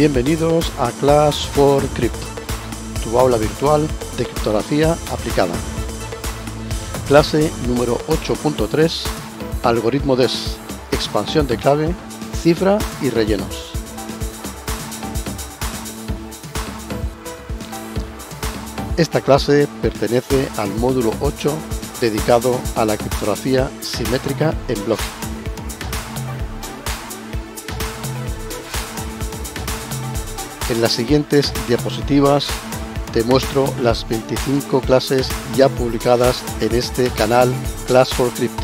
Bienvenidos a Class for Crypto, tu aula virtual de criptografía aplicada. Clase número 8.3, algoritmo DES, expansión de clave, cifra y rellenos. Esta clase pertenece al módulo 8 dedicado a la criptografía simétrica en bloque. En las siguientes diapositivas te muestro las 25 clases ya publicadas en este canal Class for crypt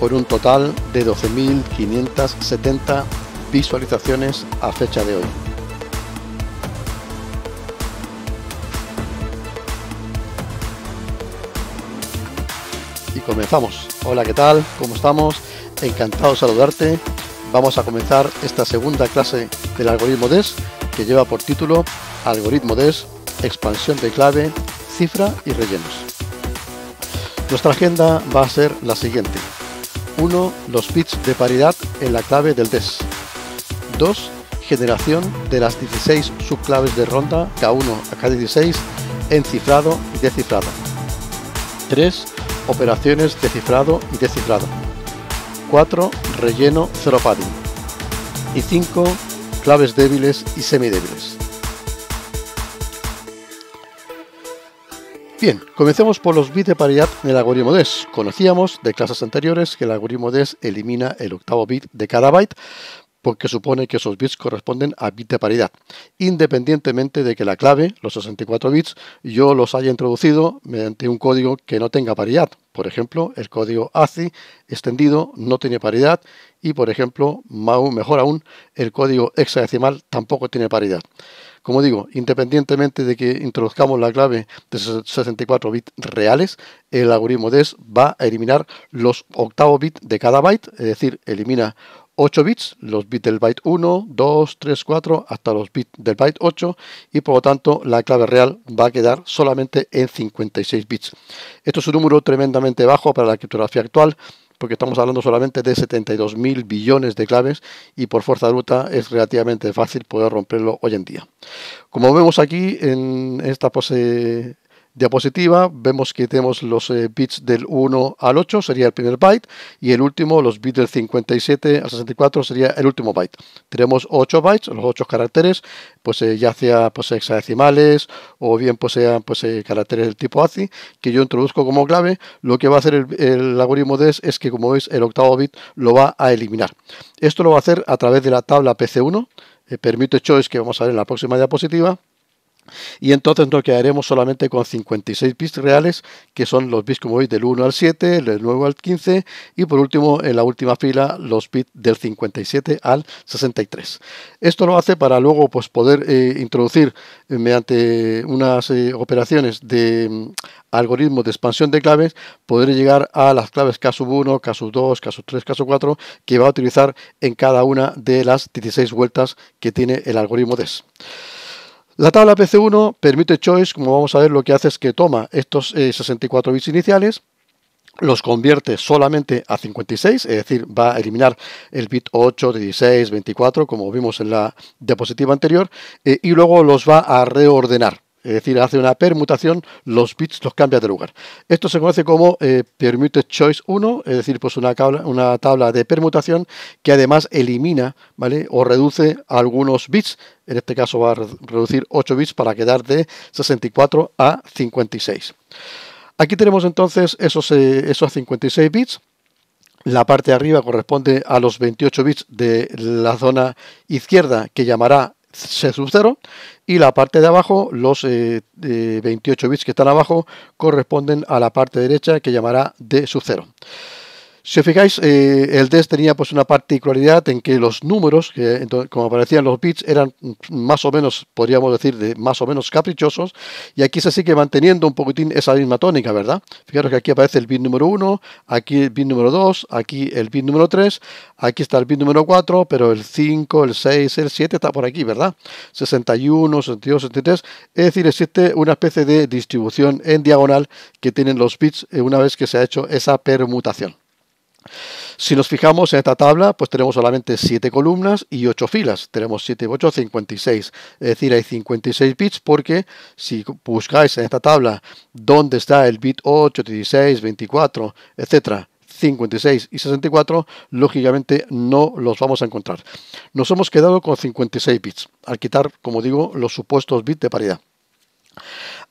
con un total de 12.570 visualizaciones a fecha de hoy. Y comenzamos. Hola, ¿qué tal? ¿Cómo estamos? Encantado de saludarte vamos a comenzar esta segunda clase del algoritmo DES que lleva por título Algoritmo DES, expansión de clave, cifra y rellenos. Nuestra agenda va a ser la siguiente. 1. Los bits de paridad en la clave del DES. 2. Generación de las 16 subclaves de ronda K1 a K16 en cifrado y descifrado. 3. Operaciones de cifrado y descifrado. 4 relleno 0 padding. Y 5. Claves débiles y semidébiles. Bien, comencemos por los bits de paridad en el algoritmo DES. Conocíamos de clases anteriores que el algoritmo DES elimina el octavo bit de cada byte porque supone que esos bits corresponden a bits de paridad, independientemente de que la clave, los 64 bits, yo los haya introducido mediante un código que no tenga paridad. Por ejemplo, el código ACI extendido no tiene paridad y, por ejemplo, mejor aún, el código hexadecimal tampoco tiene paridad. Como digo, independientemente de que introduzcamos la clave de 64 bits reales, el algoritmo DES va a eliminar los octavos bits de cada byte, es decir, elimina 8 bits, los bits del byte 1, 2, 3, 4 hasta los bits del byte 8 y por lo tanto la clave real va a quedar solamente en 56 bits. Esto es un número tremendamente bajo para la criptografía actual porque estamos hablando solamente de 72.000 billones de claves y por fuerza bruta es relativamente fácil poder romperlo hoy en día. Como vemos aquí en esta pose diapositiva vemos que tenemos los eh, bits del 1 al 8, sería el primer byte, y el último, los bits del 57 al 64, sería el último byte. Tenemos 8 bytes, los 8 caracteres, pues eh, ya sea pues, hexadecimales o bien pues, sean pues, eh, caracteres del tipo ACI, que yo introduzco como clave, lo que va a hacer el, algoritmo DES es que, como veis, el octavo bit lo va a eliminar. Esto lo va a hacer a través de la tabla PC1, permite choice que vamos a ver en la próxima diapositiva, y entonces nos quedaremos solamente con 56 bits reales, que son los bits como veis del 1 al 7, del 9 al 15 y por último en la última fila los bits del 57 al 63. Esto lo hace para luego pues, poder eh, introducir eh, mediante unas eh, operaciones de mm, algoritmo de expansión de claves, poder llegar a las claves k 1 k 2 k 3 k 4 que va a utilizar en cada una de las 16 vueltas que tiene el algoritmo DES. La tabla PC1 permite choice, como vamos a ver, lo que hace es que toma estos 64 eh, bits iniciales, los convierte solamente a 56, es decir, va a eliminar el bit 8, 16, 24, como vimos en la diapositiva anterior, eh, y luego los va a reordenar es decir, hace una permutación, los bits los cambia de lugar. Esto se conoce como eh, Permuted Choice 1, es decir, pues una tabla, una tabla de permutación que además elimina ¿vale? o reduce algunos bits, en este caso va a reducir 8 bits para quedar de 64 a 56. Aquí tenemos entonces esos, eh, esos 56 bits. La parte de arriba corresponde a los 28 bits de la zona izquierda que llamará c sub 0 y la parte de abajo, los 28 eh, bits que están abajo, corresponden a la parte derecha que llamará D sub 0. Si os fijáis, eh, el DES tenía pues una particularidad en que los números, que como aparecían los bits, eran más o menos, podríamos decir, de más o menos caprichosos, y aquí se sigue manteniendo un poquitín esa misma tónica, ¿verdad? Fijaros que aquí aparece el bit número 1, aquí el bit número 2, aquí el bit número 3, aquí está el bit número 4, pero el 5, el 6, el 7 está por aquí, ¿verdad? 61, 62, 63, es decir, existe una especie de distribución en diagonal que tienen los bits eh, una vez que se ha hecho esa permutación. Si nos fijamos en esta tabla, pues tenemos solamente 7 columnas y 8 filas. Tenemos 7 8, 56. Es decir, hay 56 bits porque si buscáis en esta tabla dónde está el bit 8, 16, 24, etcétera, 56 y 64, lógicamente no los vamos a encontrar. Nos hemos quedado con 56 bits, al quitar, como digo, los supuestos bits de paridad.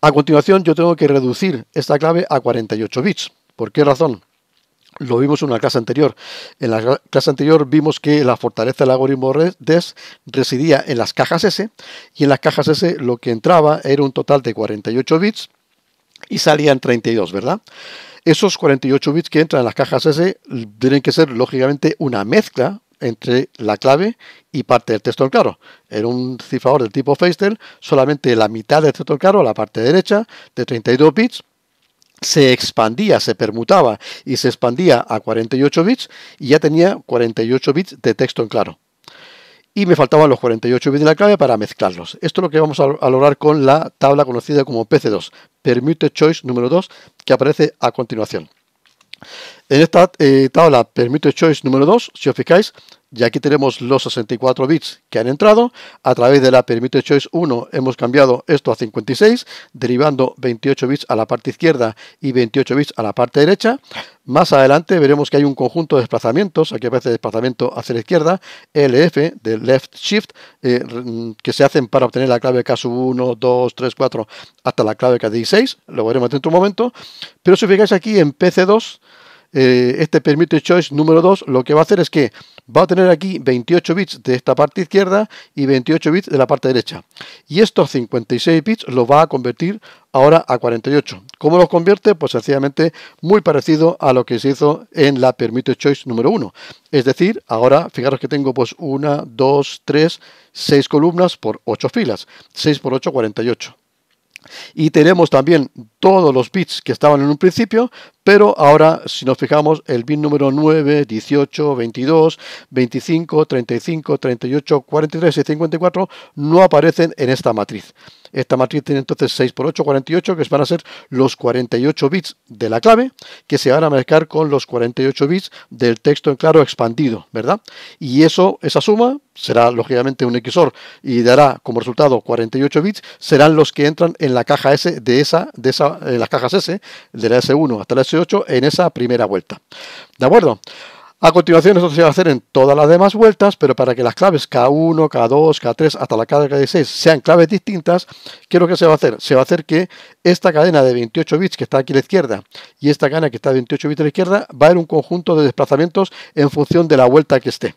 A continuación, yo tengo que reducir esta clave a 48 bits. ¿Por qué razón? Lo vimos en una clase anterior. En la clase anterior vimos que la fortaleza del algoritmo DES residía en las cajas S y en las cajas S lo que entraba era un total de 48 bits y salían 32, ¿verdad? Esos 48 bits que entran en las cajas S tienen que ser lógicamente una mezcla entre la clave y parte del texto en claro. era un cifrador del tipo Feistel, solamente la mitad del texto en claro, la parte derecha, de 32 bits, se expandía, se permutaba y se expandía a 48 bits y ya tenía 48 bits de texto en claro. Y me faltaban los 48 bits de la clave para mezclarlos. Esto es lo que vamos a lograr con la tabla conocida como PC2, Permuted Choice número 2, que aparece a continuación. En esta eh, tabla Permitted Choice número 2, si os fijáis, ya aquí tenemos los 64 bits que han entrado. A través de la Permitted Choice 1 hemos cambiado esto a 56, derivando 28 bits a la parte izquierda y 28 bits a la parte derecha. Más adelante veremos que hay un conjunto de desplazamientos, aquí aparece desplazamiento hacia la izquierda, LF, de Left Shift, eh, que se hacen para obtener la clave K1, 2, 3, 4, hasta la clave K16, lo veremos dentro de un momento. Pero si os fijáis aquí en PC2, eh, este permute choice número 2 lo que va a hacer es que va a tener aquí 28 bits de esta parte izquierda y 28 bits de la parte derecha. Y estos 56 bits los va a convertir ahora a 48. ¿Cómo los convierte? Pues sencillamente muy parecido a lo que se hizo en la permute choice número 1. Es decir, ahora fijaros que tengo pues 1, 2, 3, 6 columnas por 8 filas. 6 por 8, 48. Y tenemos también todos los bits que estaban en un principio, pero ahora, si nos fijamos, el bit número 9, 18, 22, 25, 35, 38, 43 y 54 no aparecen en esta matriz. Esta matriz tiene entonces 6 por 8, 48, que van a ser los 48 bits de la clave, que se van a mezclar con los 48 bits del texto en claro expandido, ¿verdad? Y eso, esa suma será lógicamente un XOR y dará como resultado 48 bits, serán los que entran en la caja S de esa, de esa, en las cajas S, de la S1 hasta la s en esa primera vuelta. ¿De acuerdo? A continuación eso se va a hacer en todas las demás vueltas, pero para que las claves K1, K2, K3 hasta la k 6 sean claves distintas, ¿qué es lo que se va a hacer? Se va a hacer que esta cadena de 28 bits que está aquí a la izquierda y esta cadena que está de 28 bits a la izquierda va a haber un conjunto de desplazamientos en función de la vuelta que esté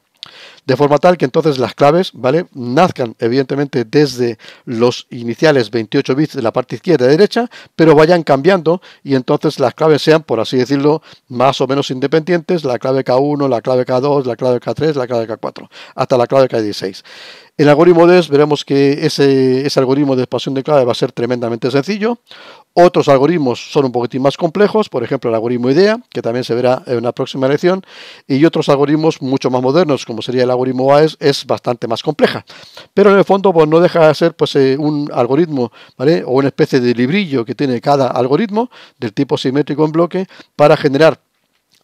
de forma tal que entonces las claves, ¿vale? Nazcan evidentemente desde los iniciales 28 bits de la parte izquierda y derecha, pero vayan cambiando y entonces las claves sean, por así decirlo, más o menos independientes, la clave K1, la clave K2, la clave K3, la clave K4, hasta la clave K16. El algoritmo DES, veremos que ese, algoritmo de expansión de clave va a ser tremendamente sencillo. Otros algoritmos son un poquitín más complejos, por ejemplo el algoritmo IDEA, que también se verá en una próxima lección, y otros algoritmos mucho más modernos, como sería el algoritmo AES, es bastante más compleja. Pero en el fondo pues, no deja de ser pues, eh, un algoritmo ¿vale? o una especie de librillo que tiene cada algoritmo del tipo simétrico en bloque para generar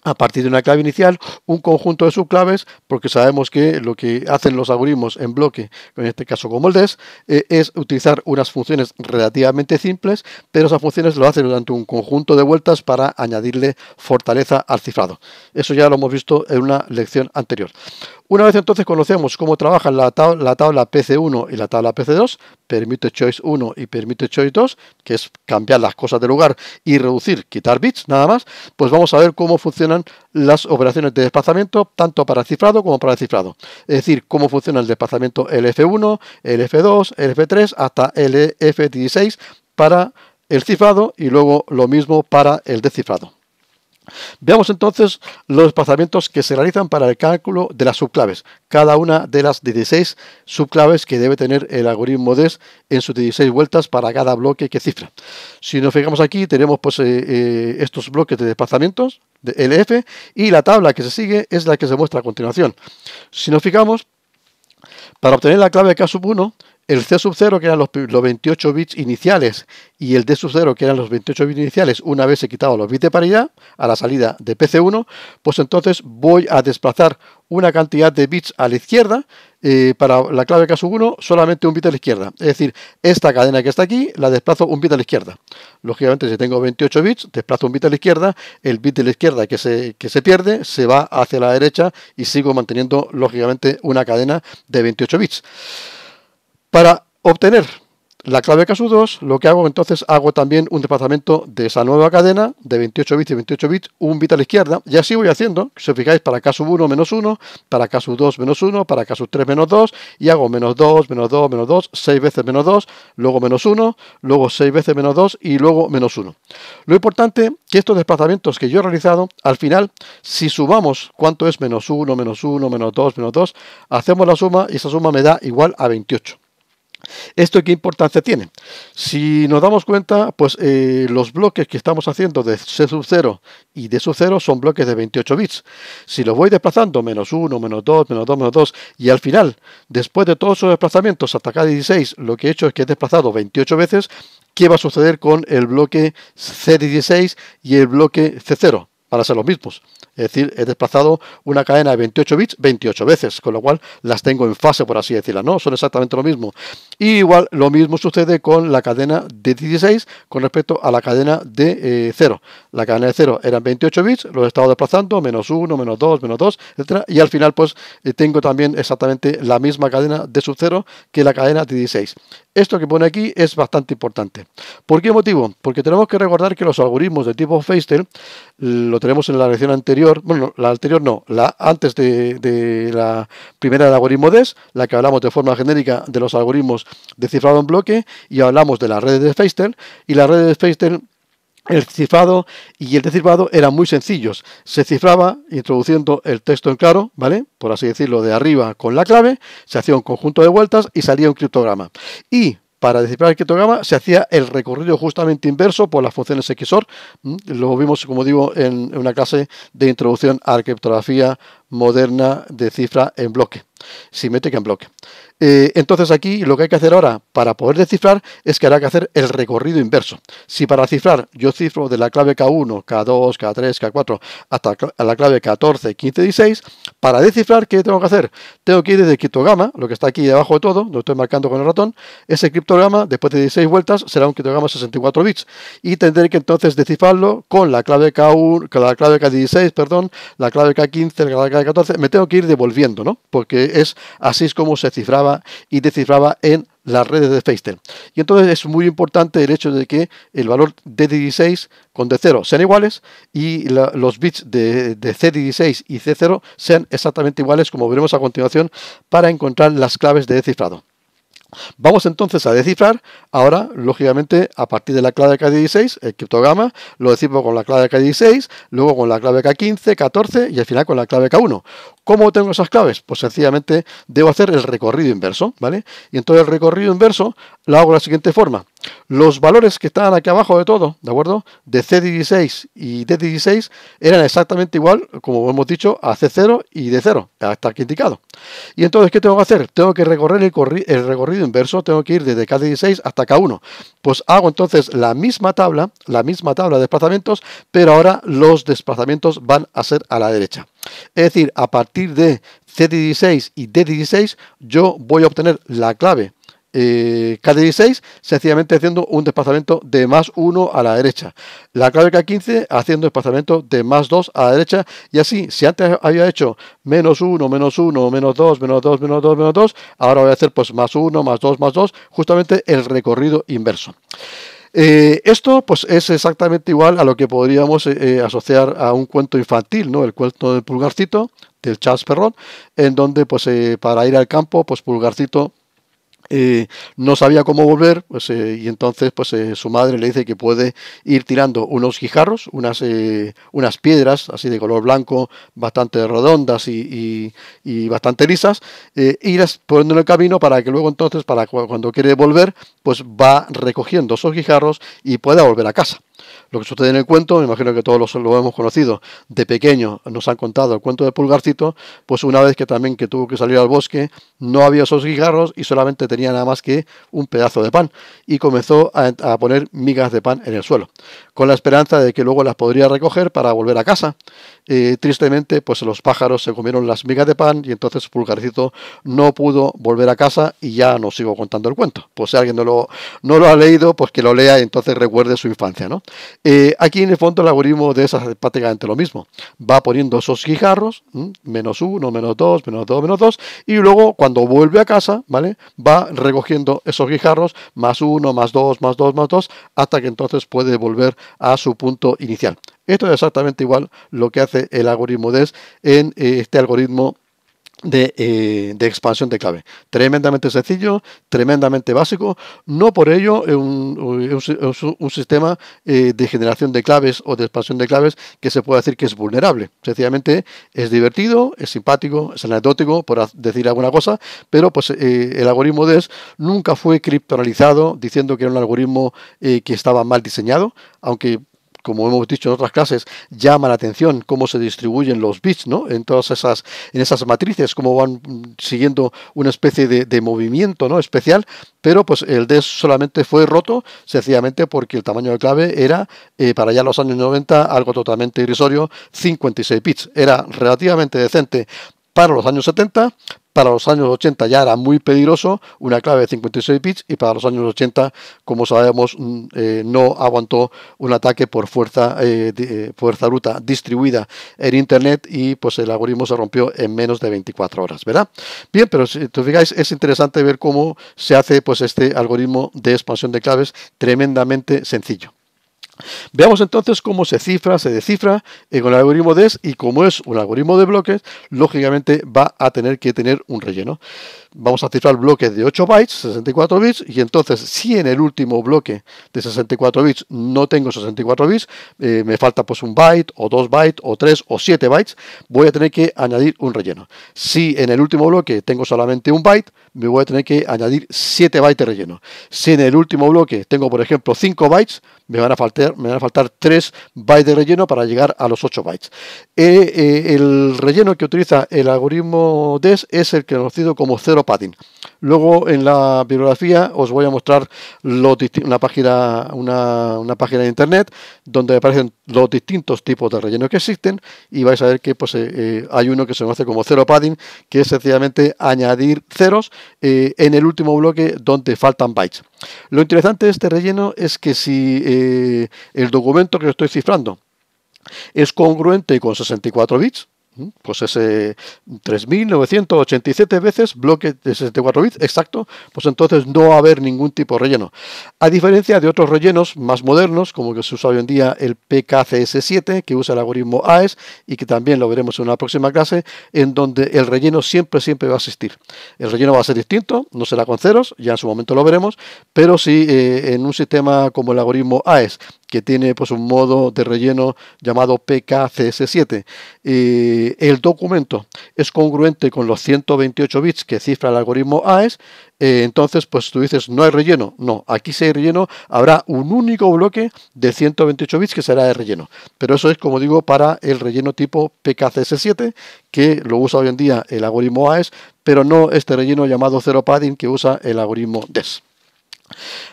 a partir de una clave inicial, un conjunto de subclaves, porque sabemos que lo que hacen los algoritmos en bloque, en este caso como el DES, eh, es utilizar unas funciones relativamente simples, pero esas funciones lo hacen durante un conjunto de vueltas para añadirle fortaleza al cifrado. Eso ya lo hemos visto en una lección anterior. Una vez entonces conocemos cómo trabajan la, tabla, PC1 y la tabla PC2, permite choice 1 y permite choice 2, que es cambiar las cosas de lugar y reducir, quitar bits nada más, pues vamos a ver cómo funcionan las operaciones de desplazamiento, tanto para cifrado como para cifrado. Es decir, cómo funciona el desplazamiento LF1, LF2, LF3 hasta LF16 para el cifrado y luego lo mismo para el descifrado. Veamos entonces los desplazamientos que se realizan para el cálculo de las subclaves, cada una de las 16 subclaves que debe tener el algoritmo DES en sus 16 vueltas para cada bloque que cifra. Si nos fijamos aquí, tenemos pues, eh, eh, estos bloques de desplazamientos, de LF, y la tabla que se sigue es la que se muestra a continuación. Si nos fijamos, para obtener la clave K1, el C sub 0, que eran los, 28 bits iniciales, y el D sub 0, que eran los 28 bits iniciales, una vez he quitado los bits de paridad a la salida de PC1, pues entonces voy a desplazar una cantidad de bits a la izquierda. Eh, para la clave K1, solamente un bit a la izquierda. Es decir, esta cadena que está aquí la desplazo un bit a la izquierda. Lógicamente, si tengo 28 bits, desplazo un bit a la izquierda. El bit de la izquierda que que se pierde se va hacia la derecha y sigo manteniendo, lógicamente, una cadena de 28 bits. Para obtener la clave caso 2 lo que hago entonces, hago también un desplazamiento de esa nueva cadena de 28 bits y 28 bits, un bit a la izquierda, y así voy haciendo, si os fijáis, para caso 1 menos 1, para caso 2 menos 1, para caso 3 menos 2, y hago menos 2, menos 2, menos 2, 6 veces menos 2, luego menos 1, luego 6 veces menos 2 y luego menos 1. Lo importante que estos desplazamientos que yo he realizado, al final, si sumamos cuánto es menos 1, menos 1, menos 2, menos 2, hacemos la suma y esa suma me da igual a 28. ¿Esto qué importancia tiene? Si nos damos cuenta, pues eh, los bloques que estamos haciendo de C sub 0 y D sub 0 son bloques de 28 bits. Si los voy desplazando, menos 1, menos 2, menos 2, menos 2, y al final, después de todos esos desplazamientos hasta k 16, lo que he hecho es que he desplazado 28 veces, ¿qué va a suceder con el bloque C16 y el bloque C0? para ser los mismos. Es decir, he desplazado una cadena de 28 bits 28 veces, con lo cual las tengo en fase, por así decirlo, ¿no? Son exactamente lo mismo. Y igual lo mismo sucede con la cadena de 16 con respecto a la cadena de 0. Eh, la cadena de 0 eran 28 bits, los he estado desplazando, menos 1, menos 2, menos 2, etcétera, y al final pues eh, tengo también exactamente la misma cadena de sub 0 que la cadena de 16. Esto que pone aquí es bastante importante. ¿Por qué motivo? Porque tenemos que recordar que los algoritmos de tipo Feistel lo tenemos en la lección anterior, bueno, la anterior no, la antes de, la primera del algoritmo DES, la que hablamos de forma genérica de los algoritmos de cifrado en bloque, y hablamos de las redes de Feistel, y las redes de Feistel el cifrado y el descifrado eran muy sencillos. Se cifraba introduciendo el texto en claro, ¿vale? Por así decirlo, de arriba con la clave, se hacía un conjunto de vueltas y salía un criptograma. Y para disciplinar el criptograma se hacía el recorrido justamente inverso por las funciones XOR. Lo vimos, como digo, en una clase de introducción a la criptografía moderna de cifra en bloque, simétrica en bloque. Eh, entonces aquí lo que hay que hacer ahora para poder descifrar es que habrá que hacer el recorrido inverso. Si para cifrar yo cifro de la clave K1, K2, K3, K4 hasta la clave 14, 15, 16, para descifrar, ¿qué tengo que hacer? Tengo que ir desde el criptograma, lo que está aquí abajo de todo, lo estoy marcando con el ratón, ese criptograma después de 16 vueltas será un criptograma 64 bits y tendré que entonces descifrarlo con la clave K1, con la clave K16, perdón, la clave K15, la clave K 14, me tengo que ir devolviendo, ¿no? Porque es así es como se cifraba y descifraba en las redes de Feistel. Y entonces es muy importante el hecho de que el valor de 16 con D0 sean iguales y los bits de, de, C16 y C0 sean exactamente iguales, como veremos a continuación, para encontrar las claves de descifrado. Vamos entonces a descifrar, ahora, lógicamente, a partir de la clave K16, el criptograma, lo descifro con la clave K16, luego con la clave K15, 14 y al final con la clave K1. ¿Cómo tengo esas claves? Pues sencillamente debo hacer el recorrido inverso, ¿vale? Y entonces el recorrido inverso lo hago de la siguiente forma. Los valores que estaban aquí abajo de todo, ¿de acuerdo? De C16 y D16 eran exactamente igual, como hemos dicho, a C0 y D0, hasta aquí indicado. Y entonces, ¿qué tengo que hacer? Tengo que recorrer el, el recorrido inverso, tengo que ir desde K16 hasta K1. Pues hago entonces la misma tabla, la misma tabla de desplazamientos, pero ahora los desplazamientos van a ser a la derecha. Es decir, a partir de C16 y D16 yo voy a obtener la clave eh, K16 sencillamente haciendo un desplazamiento de más 1 a la derecha. La clave K15 haciendo desplazamiento de más 2 a la derecha y así, si antes había hecho menos 1, menos 1, menos 2, menos 2, menos 2, menos 2, ahora voy a hacer pues más 1, más 2, más 2, justamente el recorrido inverso. Eh, esto pues es exactamente igual a lo que podríamos eh, eh, asociar a un cuento infantil, ¿no? El cuento del pulgarcito, del Charles Perron, en donde pues para ir al campo, pues pulgarcito no sabía cómo volver, pues, eh, y entonces pues eh, su madre le dice que puede ir tirando unos guijarros, unas, eh, unas piedras así de color blanco, bastante redondas y, bastante lisas, e ir poniendo en el camino para que luego entonces, para cuando quiere volver, pues va recogiendo esos guijarros y pueda volver a casa. Lo que sucede en el cuento, me imagino que todos lo hemos conocido, de pequeño nos han contado el cuento de Pulgarcito, pues una vez que también que tuvo que salir al bosque, no había esos cigarros y solamente tenía nada más que un pedazo de pan y comenzó a poner migas de pan en el suelo, con la esperanza de que luego las podría recoger para volver a casa tristemente pues los pájaros se comieron las migas de pan y entonces Pulgarcito no pudo volver a casa y ya no sigo contando el cuento. Pues si alguien no lo, no lo ha leído, pues que lo lea y entonces recuerde su infancia. ¿no? Eh, aquí en el fondo el algoritmo de esa es prácticamente lo mismo. Va poniendo esos guijarros, menos uno, menos dos, menos dos, menos dos, y luego cuando vuelve a casa, ¿vale? Va recogiendo esos guijarros, más uno, más dos, más dos, más dos, hasta que entonces puede volver a su punto inicial. Esto es exactamente igual lo que hace el algoritmo DES en eh, este algoritmo eh, de, expansión de clave. Tremendamente sencillo, tremendamente básico, no por ello es un, sistema eh, de generación de claves o de expansión de claves que se pueda decir que es vulnerable. Sencillamente es divertido, es simpático, es anecdótico, por decir alguna cosa, pero pues el algoritmo DES nunca fue criptanalizado diciendo que era un algoritmo que estaba mal diseñado, aunque como hemos dicho en otras clases, llama la atención cómo se distribuyen los bits, ¿no? En todas esas, en esas matrices, cómo van siguiendo una especie de, movimiento, ¿no? Especial, pero pues el DES solamente fue roto sencillamente porque el tamaño de clave era, eh, para ya los años 90, algo totalmente irrisorio, 56 bits. Era relativamente decente para los años 70, para los años 80 ya era muy peligroso, una clave de 56 bits, y para los años 80, como sabemos, mm, eh, no aguantó un ataque por fuerza, eh, eh, fuerza bruta distribuida en Internet y pues el algoritmo se rompió en menos de 24 horas, ¿verdad? Bien, pero si te fijáis, es interesante ver cómo se hace pues este algoritmo de expansión de claves tremendamente sencillo. Veamos entonces cómo se cifra, se descifra en el algoritmo DES y como es un algoritmo de bloques, lógicamente va a tener que tener un relleno. Vamos a cifrar bloques de 8 bytes, 64 bits, y entonces si en el último bloque de 64 bits no tengo 64 bits, eh, me falta pues un byte o dos bytes o tres o siete bytes, voy a tener que añadir un relleno. Si en el último bloque tengo solamente un byte, me voy a tener que añadir 7 bytes de relleno. Si en el último bloque tengo por ejemplo 5 bytes, me van a faltar me van a faltar 3 bytes de relleno para llegar a los 8 bytes. Eh, eh, el relleno que utiliza el algoritmo DES es el conocido como cero Padding. Luego en la bibliografía os voy a mostrar una, página, una, página de internet donde aparecen los distintos tipos de relleno que existen y vais a ver que pues, eh, eh, hay uno que se conoce como cero padding, que es sencillamente añadir ceros eh, en el último bloque donde faltan bytes. Lo interesante de este relleno es que si el documento que estoy cifrando es congruente con 64 bits, Mm, pues ese 3.987 veces bloque de 64 bits, exacto, pues entonces no va a haber ningún tipo de relleno. A diferencia de otros rellenos más modernos, como que se usa hoy en día el PKCS7, que usa el algoritmo AES y que también lo veremos en una próxima clase, en donde el relleno siempre, siempre va a existir. El relleno va a ser distinto, no será con ceros, ya en su momento lo veremos, pero si eh, en un sistema como el algoritmo AES que tiene pues un modo de relleno llamado PKCS7. el documento es congruente con los 128 bits que cifra el algoritmo AES, eh, entonces pues tú dices no hay relleno. No, aquí si hay relleno habrá un único bloque de 128 bits que será de relleno. Pero eso es como digo para el relleno tipo PKCS7 que lo usa hoy en día el algoritmo AES, pero no este relleno llamado Zero Padding que usa el algoritmo DES.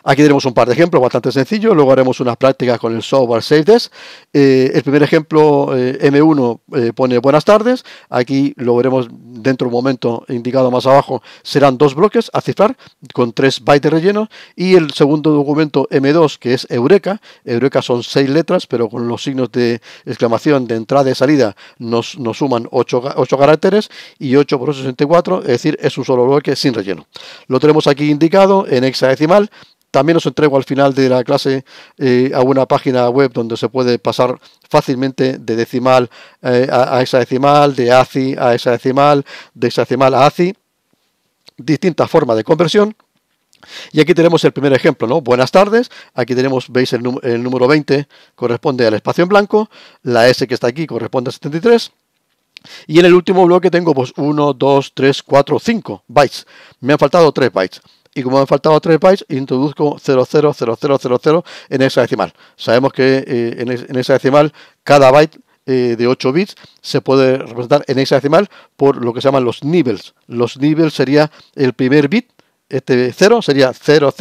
Aquí tenemos un par de ejemplos bastante sencillos, luego haremos unas prácticas con el software SafeDesk. Eh, el primer ejemplo, eh, M1, eh, pone buenas tardes. Aquí lo veremos dentro de un momento indicado más abajo. Serán dos bloques a cifrar con tres bytes de relleno. Y el segundo documento, M2, que es Eureka. Eureka son seis letras, pero con los signos de exclamación de entrada y salida nos, suman ocho caracteres y 8 por 64, es decir, es un solo bloque sin relleno. Lo tenemos aquí indicado en hexadecimal también os entrego al final de la clase eh, a una página web donde se puede pasar fácilmente de decimal eh, a, hexadecimal, esa decimal, de ACI a esa decimal, de esa decimal a ACI. Distintas formas de conversión. Y aquí tenemos el primer ejemplo, ¿no? Buenas tardes. Aquí tenemos, veis, el, número 20 corresponde al espacio en blanco. La S que está aquí corresponde a 73. Y en el último bloque tengo pues 1, 2, 3, 4, 5 bytes. Me han faltado 3 bytes y como han faltado tres bytes, introduzco 000000 en esa decimal. Sabemos que eh, en, en, esa cada byte eh, de 8 bits se puede representar en hexadecimal por lo que se llaman los niveles. Los niveles sería el primer bit, este 0 sería 0000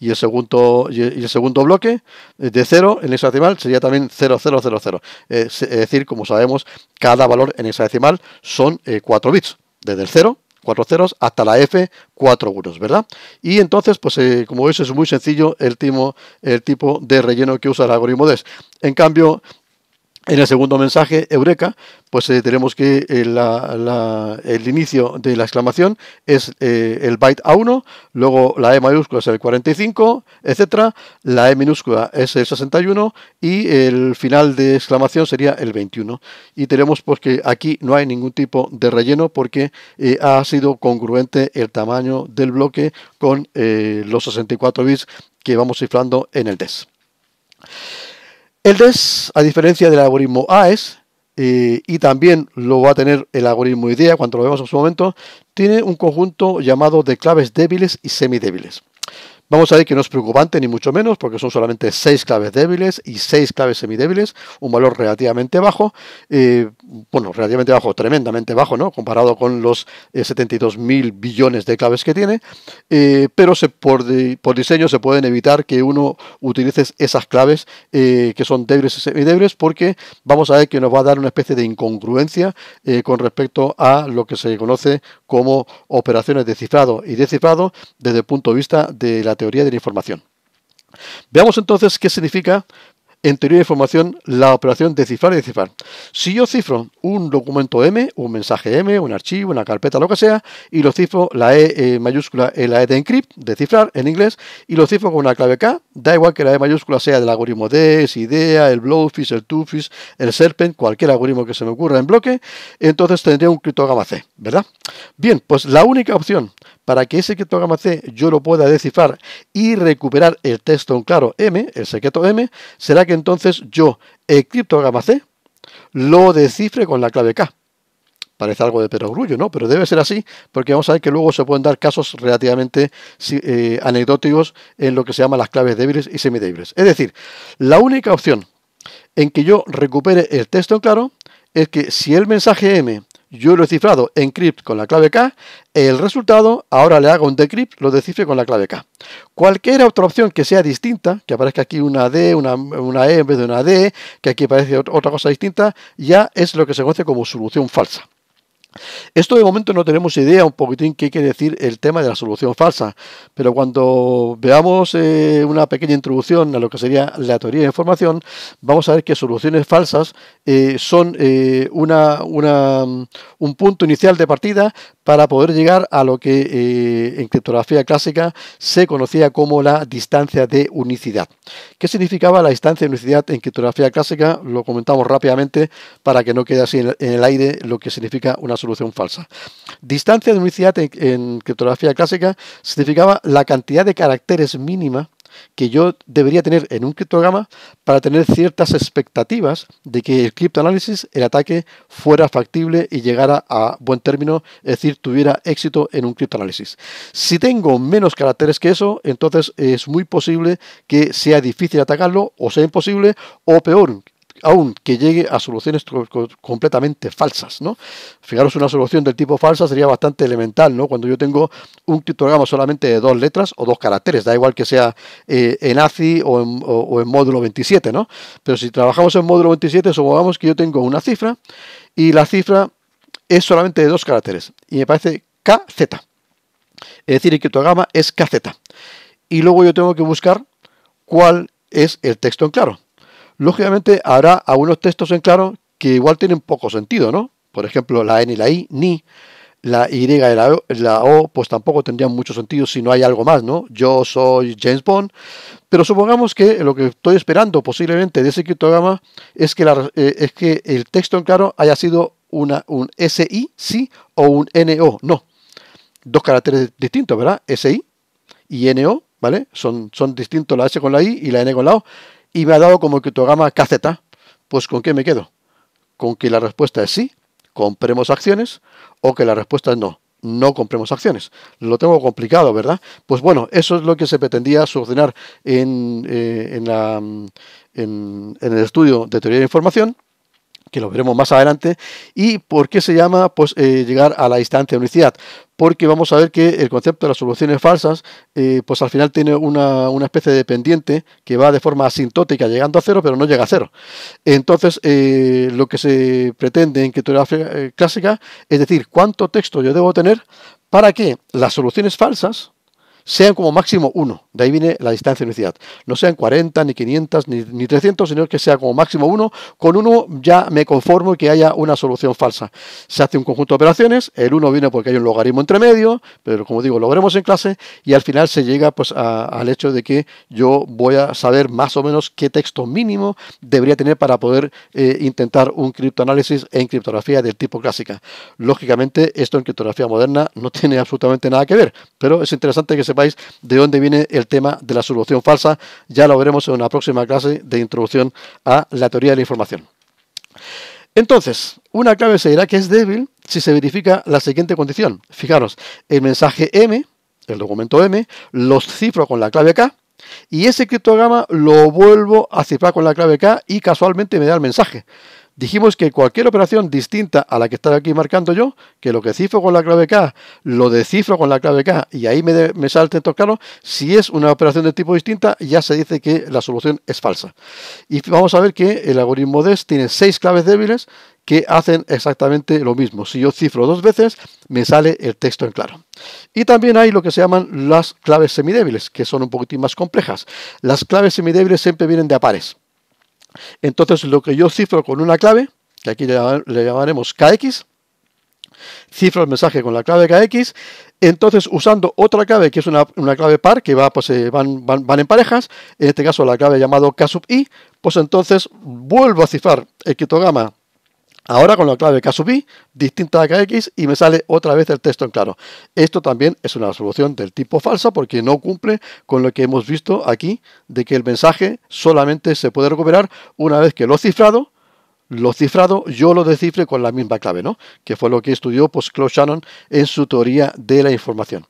y el segundo y el segundo bloque eh, de 0 en hexadecimal sería también 0000. es decir, como sabemos, cada valor en hexadecimal son 4 bits, desde el 0 cuatro ceros, hasta la F, cuatro unos ¿verdad? Y entonces, pues eh, como veis, es muy sencillo el, timo, el tipo de relleno que usa el algoritmo DES. En cambio, en el segundo mensaje, Eureka, pues eh, tenemos que eh, el inicio de la exclamación es eh, el byte A1, luego la E mayúscula es el 45, etcétera, la E minúscula es el 61 y el final de exclamación sería el 21. Y tenemos pues, que aquí no hay ningún tipo de relleno porque ha sido congruente el tamaño del bloque con los 64 bits que vamos cifrando en el DES. El DES, a diferencia del algoritmo AES, eh, y también lo va a tener el algoritmo IDEA cuando lo vemos en su momento, tiene un conjunto llamado de claves débiles y semidébiles. Vamos a ver que no es preocupante ni mucho menos porque son solamente seis claves débiles y seis claves semidébiles, un valor relativamente bajo, eh, bueno, relativamente bajo, tremendamente bajo, ¿no? Comparado con los 72.000 eh, billones de claves que tiene, eh, pero se, por, por, diseño se pueden evitar que uno utilice esas claves que son débiles y semidébiles porque vamos a ver que nos va a dar una especie de incongruencia con respecto a lo que se conoce como operaciones de cifrado y descifrado desde el punto de vista de la teoría de la información. Veamos entonces qué significa en teoría de formación, la operación de cifrar y descifrar. Si yo cifro un documento M, un mensaje M, un archivo, una carpeta, lo que sea, y lo cifro la E eh, mayúscula en eh, la E de encrypt, de cifrar en inglés, y lo cifro con una clave K, da igual que la E mayúscula sea del algoritmo D, idea, el Blowfish, el Twofish, el Serpent, cualquier algoritmo que se me ocurra en bloque, entonces tendría un criptograma C, ¿verdad? Bien, pues la única opción para que ese criptograma C yo lo pueda descifrar y recuperar el texto en claro M, el secreto M, será que entonces yo el criptograma C lo descifre con la clave K. Parece algo de perogrullo, ¿no? Pero debe ser así, porque vamos a ver que luego se pueden dar casos relativamente eh, anecdóticos en lo que se llaman las claves débiles y semidébiles. Es decir, la única opción en que yo recupere el texto en claro es que si el mensaje M yo lo he cifrado encrypt con la clave K, el resultado ahora le hago un decrypt, lo descifre con la clave K. Cualquier otra opción que sea distinta, que aparezca aquí una D, una, una E en vez de una D, que aquí aparece otra cosa distinta, ya es lo que se conoce como solución falsa. Esto de momento no tenemos idea un poquitín qué quiere decir el tema de la solución falsa, pero cuando veamos eh, una pequeña introducción a lo que sería la teoría de información, vamos a ver que soluciones falsas eh, son eh, una, mm, un punto inicial de partida para poder llegar a lo que eh, en criptografía clásica se conocía como la distancia de unicidad. ¿Qué significaba la distancia de unicidad en criptografía clásica? Lo comentamos rápidamente para que no quede así en el aire lo que significa una solución falsa. Distancia de unicidad en criptografía clásica significaba la cantidad de caracteres mínima que yo debería tener en un criptograma para tener ciertas expectativas de que el criptoanálisis, el ataque, fuera factible y llegara a buen término, es decir, tuviera éxito en un criptoanálisis. Si tengo menos caracteres que eso, entonces es muy posible que sea difícil atacarlo o sea imposible o peor, aún que llegue a soluciones completamente falsas, ¿no? Fijaros, una solución del tipo falsa sería bastante elemental, ¿no? Cuando yo tengo un criptograma solamente de dos letras o dos caracteres, da igual que sea eh, en ACI o en, o en, módulo 27, ¿no? Pero si trabajamos en módulo 27, supongamos que yo tengo una cifra y la cifra es solamente de dos caracteres y me parece KZ. Es decir, el criptograma es KZ. Y luego yo tengo que buscar cuál es el texto en claro lógicamente habrá algunos textos en claro que igual tienen poco sentido, ¿no? Por ejemplo, la N y la I, ni, la Y y la o, pues tampoco tendrían mucho sentido si no hay algo más, ¿no? Yo soy James Bond. Pero supongamos que lo que estoy esperando posiblemente de ese criptograma es que, eh, el texto en claro haya sido una, un SI, sí, o un NO, no. Dos caracteres distintos, ¿verdad? SI y NO, ¿vale? Son, son distintos la S con la I y la N con la O y me ha dado como criptograma KZ, pues ¿con qué me quedo? ¿Con que la respuesta es sí, compremos acciones, o que la respuesta es no, no compremos acciones? Lo tengo complicado, ¿verdad? Pues bueno, eso es lo que se pretendía solucionar en, eh, en, en el estudio de teoría de información que lo veremos más adelante. ¿Y por qué se llama pues, eh, llegar a la instancia de unicidad? Porque vamos a ver que el concepto de las soluciones falsas, eh, pues al final tiene una, especie de pendiente que va de forma asintótica llegando a cero, pero no llega a cero. Entonces, eh, lo que se pretende en criptografía clásica es decir, cuánto texto yo debo tener para que las soluciones falsas sean como máximo uno. De ahí viene la distancia de unicidad. No sean 40, ni 500, ni, 300, sino que sea como máximo uno. Con uno ya me conformo que haya una solución falsa. Se hace un conjunto de operaciones, el 1 viene porque hay un logaritmo entre medio, pero como digo, lo veremos en clase y al final se llega pues al hecho de que yo voy a saber más o menos qué texto mínimo debería tener para poder eh, intentar un criptoanálisis en criptografía del tipo clásica. Lógicamente, esto en criptografía moderna no tiene absolutamente nada que ver, pero es interesante que se de dónde viene el tema de la solución falsa. Ya lo veremos en una próxima clase de introducción a la teoría de la información. Entonces, una clave se dirá que es débil si se verifica la siguiente condición. Fijaros, el mensaje M, el documento M, los cifro con la clave K y ese criptograma lo vuelvo a cifrar con la clave K y casualmente me da el mensaje dijimos que cualquier operación distinta a la que estaba aquí marcando yo, que lo que cifro con la clave K, lo descifro con la clave K y ahí me, sale el texto claro. si es una operación de tipo distinta, ya se dice que la solución es falsa. Y vamos a ver que el algoritmo DES tiene seis claves débiles que hacen exactamente lo mismo. Si yo cifro dos veces, me sale el texto en claro. Y también hay lo que se llaman las claves semidébiles, que son un poquitín más complejas. Las claves semidébiles siempre vienen de a pares. Entonces lo que yo cifro con una clave, que aquí le, llamaremos KX, cifro el mensaje con la clave KX, entonces usando otra clave que es una, clave par, que va, pues, eh, van, van, en parejas, en este caso la clave llamado K sub i, pues entonces vuelvo a cifrar el criptograma Ahora con la clave K i, distinta a KX, y me sale otra vez el texto en claro. Esto también es una solución del tipo falsa porque no cumple con lo que hemos visto aquí de que el mensaje solamente se puede recuperar una vez que lo cifrado, lo cifrado yo lo descifre con la misma clave, ¿no? Que fue lo que estudió Claude Shannon en su teoría de la información.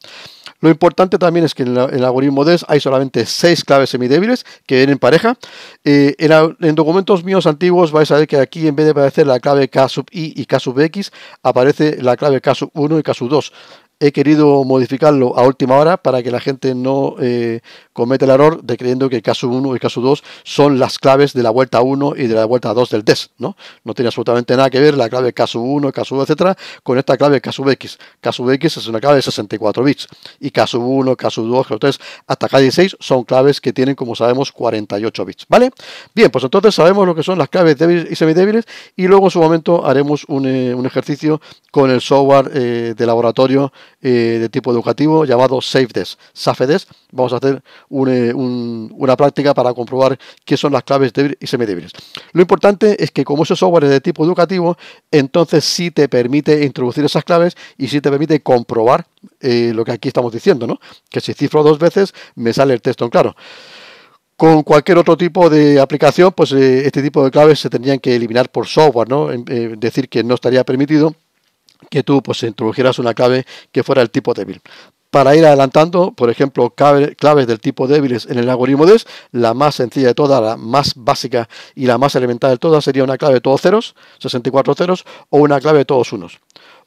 Lo importante también es que en, el algoritmo DES hay solamente seis claves semidébiles que vienen en pareja. Eh, en, documentos míos antiguos vais a ver que aquí en vez de aparecer la clave K sub i y K sub x, aparece la clave K sub 1 y K sub 2 he querido modificarlo a última hora para que la gente no, eh, comete el error de creyendo que caso 1 y caso 2 son las claves de la vuelta 1 y de la vuelta 2 del DES, ¿no? No tiene absolutamente nada que ver la clave caso 1, caso 2, etcétera, con esta clave caso X. Caso X es una clave de 64 bits y caso 1, caso 2, caso 3 hasta K16 son claves que tienen, como sabemos, 48 bits, ¿vale? Bien, pues entonces sabemos lo que son las claves débiles y semidébiles y luego en su momento haremos un, eh, ejercicio con el software eh, de laboratorio eh, de tipo educativo llamado SafeDesk. SafeDesk, vamos a hacer eh, una práctica para comprobar qué son las claves débiles y semidébiles. Lo importante es que como ese software es de tipo educativo, entonces sí te permite introducir esas claves y sí te permite comprobar eh, lo que aquí estamos diciendo, ¿no? Que si cifro dos veces me sale el texto en claro. Con cualquier otro tipo de aplicación, pues eh, este tipo de claves se tendrían que eliminar por software, ¿no? decir que no estaría permitido que tú pues introdujeras una clave que fuera el tipo débil. Para ir adelantando, por ejemplo, claves del tipo débiles en el algoritmo DES, la más sencilla de todas, la más básica y la más elemental de todas sería una clave de todos ceros, 64 ceros, o una clave de todos unos.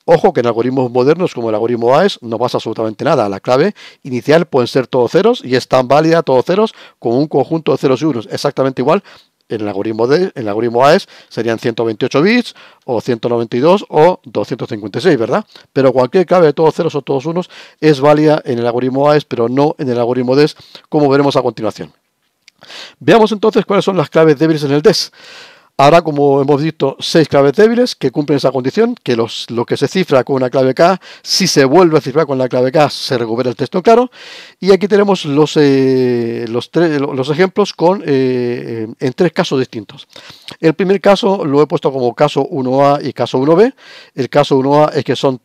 Ojo que en algoritmos modernos como el algoritmo AES no pasa absolutamente nada. La clave inicial pueden ser todos ceros y es tan válida todos ceros como un conjunto de ceros y unos, exactamente igual en el algoritmo, de, el algoritmo AES serían 128 bits o 192 o 256, ¿verdad? Pero cualquier clave de todos ceros o todos unos es válida en el algoritmo AES, pero no en el algoritmo DES, como veremos a continuación. Veamos entonces cuáles son las claves débiles en el DES. Ahora, como hemos visto, seis claves débiles que cumplen esa condición, que lo que se cifra con una clave K, si se vuelve a cifrar con la clave K, se recupera el texto claro. Y aquí tenemos los, eh, los, los ejemplos con, eh, eh, en tres casos distintos. El primer caso lo he puesto como caso 1A y caso 1B. El caso 1A es que son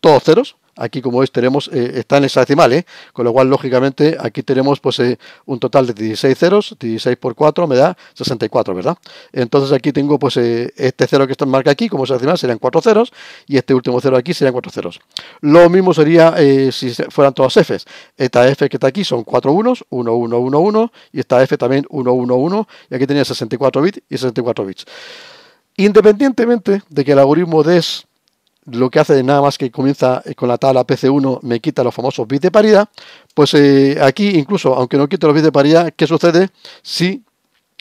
todos ceros, Aquí, como veis, tenemos, eh, está en hexadecimal, ¿eh? con lo cual, lógicamente, aquí tenemos pues eh, un total de 16 ceros, 16 por 4 me da 64, ¿verdad? Entonces aquí tengo pues este cero que está en marca aquí, como hexadecimal, serían 4 ceros, y este último cero aquí serían 4 ceros. Lo mismo sería si fueran todas Fs. Esta F que está aquí son 4 unos, 1, 1, 1, 1, y esta F también 1, 1, 1, y aquí tenía 64 bits y 64 bits. Independientemente de que el algoritmo des lo que hace nada más que comienza eh, con la tabla PC1, me quita los famosos bits de paridad, pues eh, aquí incluso, aunque no quite los bits de paridad, ¿qué sucede si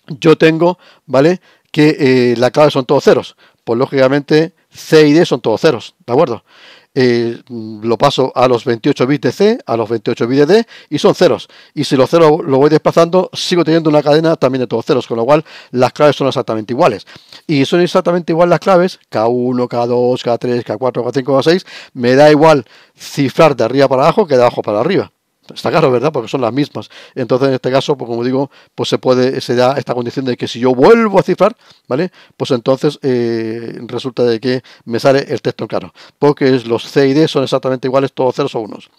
yo tengo, ¿vale? Que eh, la clave son todos ceros. Pues lógicamente C y D son todos ceros, ¿de acuerdo? Eh, mm, lo paso a los 28 bits de C, a los 28 bits de D, y son ceros. Y si los ceros lo voy desplazando, sigo teniendo una cadena también de todos ceros, con lo cual las claves son exactamente iguales. Y son exactamente igual las claves, K1, K2, K3, K4, K5, K6, me da igual cifrar de arriba para abajo que de abajo para arriba. Está claro, ¿verdad? Porque son las mismas. Entonces, en este caso, pues como digo, pues se puede, se da esta condición de que si yo vuelvo a cifrar, ¿vale? Pues entonces eh, resulta de que me sale el texto claro. Porque los C y D son exactamente iguales, todos ceros o unos.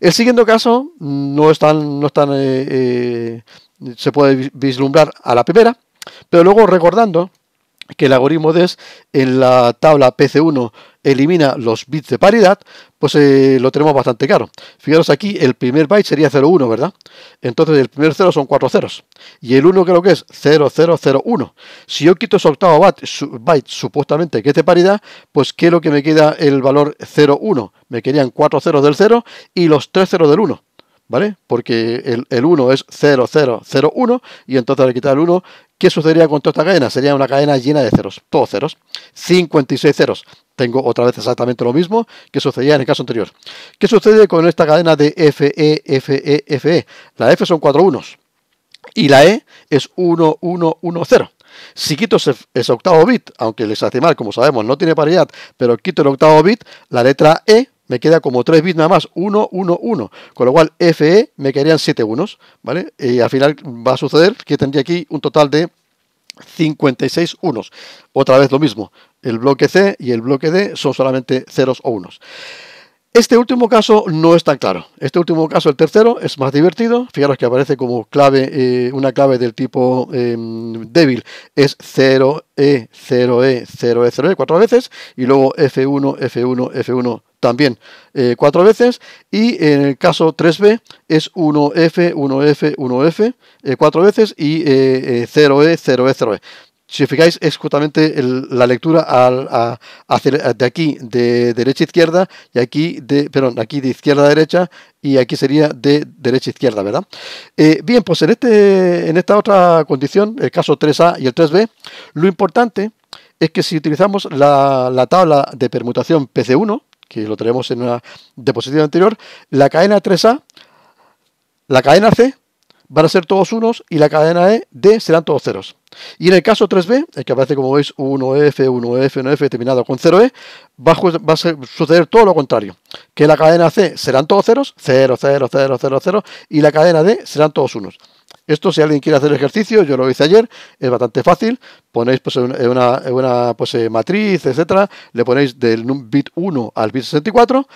El siguiente caso mm, no están, no están, eh, eh, se puede vislumbrar a la primera, pero luego recordando, que el algoritmo DES en la tabla PC1 elimina los bits de paridad, pues eh, lo tenemos bastante claro. Fijaros aquí, el primer byte sería 01, ¿verdad? Entonces el primer 0 son 4 ceros. Y el 1 creo que es 1. Si yo quito ese octavo byte, supuestamente que es de paridad, pues ¿qué es lo que me queda el valor 01? Me querían 4 ceros del 0 y los 3 ceros del 1. ¿vale? Porque el, 1 es 0, 0, 0, 1, y entonces al quitar el 1, ¿qué sucedería con toda esta cadena? Sería una cadena llena de ceros, todos ceros, 56 ceros. Tengo otra vez exactamente lo mismo que sucedía en el caso anterior. ¿Qué sucede con esta cadena de F, E, F, E, F, E? La F son 4 unos y la E es 1, 1, 1, 0. Si quito ese, octavo bit, aunque el hexadecimal, como sabemos, no tiene paridad, pero quito el octavo bit, la letra E me queda como 3 bits nada más, 1, 1, 1. Con lo cual, FE me quedarían 7 unos, ¿vale? Y al final va a suceder que tendría aquí un total de 56 unos. Otra vez lo mismo, el bloque C y el bloque D son solamente ceros o unos. Este último caso no es tan claro. Este último caso, el tercero, es más divertido. Fijaros que aparece como clave, eh, una clave del tipo em, débil. Es 0E, 0E, 0E, 0E cuatro veces. Y luego F1, F1, F1 también eh, cuatro veces. Y en el caso 3B es 1F, 1F, 1F cuatro veces. Y 0E, 0E, 0E si os fijáis, es justamente la lectura de aquí de derecha izquierda y aquí de, perdón, aquí de izquierda a derecha y aquí sería de derecha a izquierda, ¿verdad? Eh, bien, pues en, este, en esta otra condición, el caso 3A y el 3B, lo importante es que si utilizamos la, tabla de permutación PC1, que lo tenemos en una diapositiva anterior, la cadena 3A, la cadena C van a ser todos unos y la cadena E, D serán todos ceros. Y en el caso 3B, el que aparece como veis 1F, 1F, 1F terminado con 0E, va a, va a suceder todo lo contrario. Que la cadena C serán todos ceros, 0, 0, 0, 0, 0, y la cadena D serán todos unos. Esto si alguien quiere hacer ejercicio, yo lo hice ayer, es bastante fácil, ponéis pues, una, pues, eh, matriz, etcétera, le ponéis del bit 1 al bit 64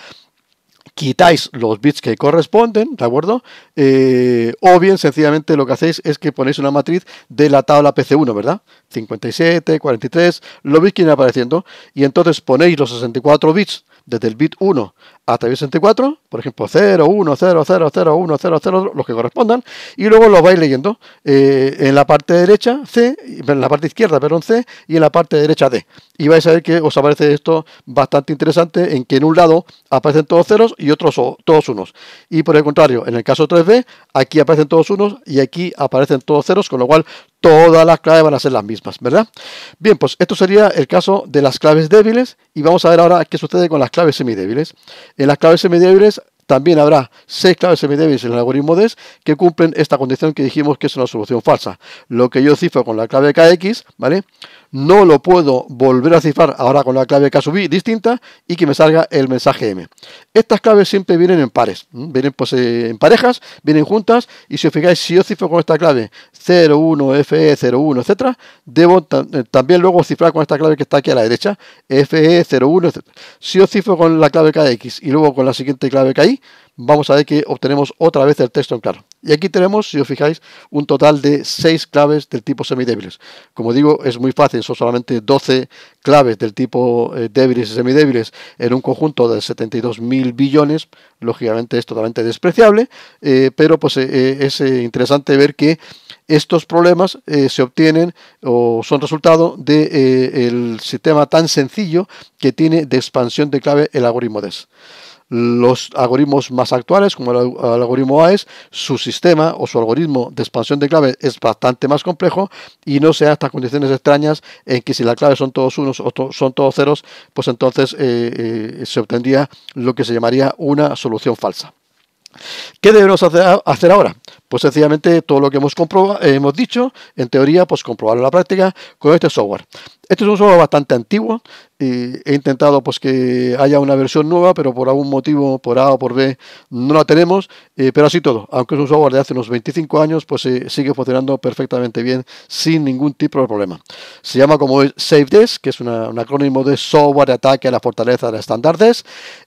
quitáis los bits que corresponden, ¿de acuerdo? Eh, o bien sencillamente lo que hacéis es que ponéis una matriz de la tabla PC1, ¿verdad? 57, 43, los bits que apareciendo. Y entonces ponéis los 64 bits desde el bit 1 hasta el 64, por ejemplo 0, 1, 0, 0, 0, 1, 0, 0, los que correspondan, y luego los vais leyendo eh, en la parte derecha C, en la parte izquierda, perdón, C, y en la parte derecha D. Y vais a ver que os aparece esto bastante interesante, en que en un lado aparecen todos ceros y otros todos unos. Y por el contrario, en el caso 3D, aquí aparecen todos unos y aquí aparecen todos ceros, con lo cual todas las claves van a ser las mismas, ¿verdad? Bien, pues esto sería el caso de las claves débiles y vamos a ver ahora qué sucede con las claves semidébiles. En las claves semidébiles también habrá seis claves semidébiles en el algoritmo DES que cumplen esta condición que dijimos que es una solución falsa. Lo que yo cifro con la clave KX, ¿vale? no lo puedo volver a cifrar ahora con la clave que subí distinta y que me salga el mensaje M. Estas claves siempre vienen en pares, vienen pues, eh, en parejas, vienen juntas y si os fijáis, si yo cifro con esta clave 01FE01, etcétera, debo eh, también luego cifrar con esta clave que está aquí a la derecha, FE01, etcétera. Si yo cifro con la clave KX y luego con la siguiente clave KI, vamos a ver que obtenemos otra vez el texto en claro. Y aquí tenemos, si os fijáis, un total de 6 claves del tipo semidébiles. Como digo, es muy fácil, son solamente 12 claves del tipo eh, débiles y semidébiles en un conjunto de 72.000 billones. Lógicamente es totalmente despreciable, eh, pero pues eh, es interesante ver que estos problemas se obtienen o son resultado del sistema tan sencillo que tiene de expansión de clave el algoritmo DES los algoritmos más actuales, como el, algoritmo AES, su sistema o su algoritmo de expansión de clave es bastante más complejo y no se estas condiciones extrañas en que si las claves son todos unos o son todos ceros, pues entonces eh, eh, se obtendría lo que se llamaría una solución falsa. ¿Qué debemos hacer ahora? Pues sencillamente todo lo que hemos, hemos dicho, en teoría, pues comprobarlo en la práctica con este software. Este es un software bastante antiguo, he intentado pues que haya una versión nueva, pero por algún motivo, por A o por B, no la tenemos, eh, pero así todo, aunque es un software de hace unos 25 años, pues eh, sigue funcionando perfectamente bien, sin ningún tipo de problema. Se llama como SafeDesk, que es un acrónimo de software de ataque a la fortaleza de la estándar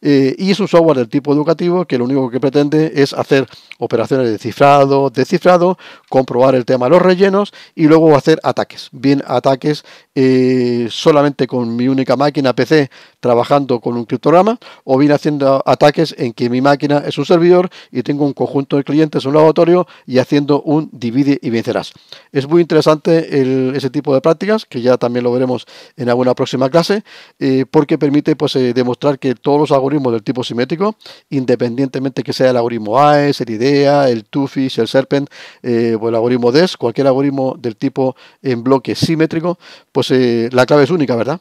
eh, y es un software del tipo educativo que lo único que pretende es hacer operaciones de cifrado, descifrado, comprobar el tema de los rellenos y luego hacer ataques, bien ataques eh, solamente con mi única máquina PC trabajando con un criptograma o bien haciendo ataques en que mi máquina es un servidor y tengo un conjunto de clientes en un laboratorio y haciendo un divide y vencerás. Es muy interesante ese tipo de prácticas que ya también lo veremos en alguna próxima clase eh, porque permite pues, eh, demostrar que todos los algoritmos del tipo simétrico, independientemente que sea el algoritmo AES, el IDEA, el TUFIS, el SERPENT eh, o el algoritmo DES, cualquier algoritmo del tipo en bloque simétrico, pues la clave es única, ¿verdad?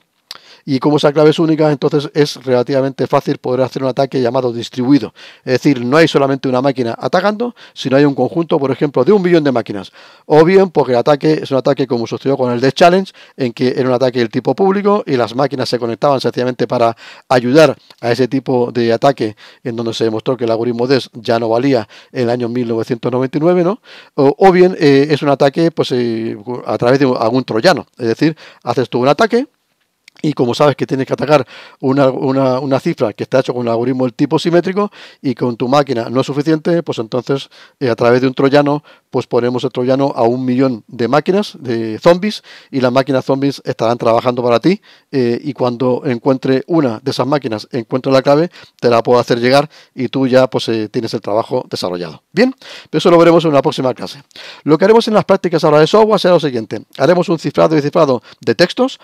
y como esa clave es única, entonces es relativamente fácil poder hacer un ataque llamado distribuido. Es decir, no hay solamente una máquina atacando, sino hay un conjunto, por ejemplo, de un millón de máquinas. O bien porque el ataque es un ataque como sucedió con el de Challenge, en que era un ataque del tipo público y las máquinas se conectaban sencillamente para ayudar a ese tipo de ataque, en donde se demostró que el algoritmo DES ya no valía en el año 1999, ¿no? O, bien eh, es un ataque pues, eh, a través de algún troyano. Es decir, haces tú un ataque y como sabes que tienes que atacar una, cifra que está hecho con un algoritmo del tipo simétrico y con tu máquina no es suficiente, pues entonces eh, a través de un troyano, pues ponemos el troyano a un millón de máquinas, de zombies, y las máquinas zombies estarán trabajando para ti eh, y cuando encuentre una de esas máquinas, encuentre la clave, te la puedo hacer llegar y tú ya pues eh, tienes el trabajo desarrollado. Bien, pues eso lo veremos en una próxima clase. Lo que haremos en las prácticas ahora de software será lo siguiente. Haremos un cifrado y cifrado de textos.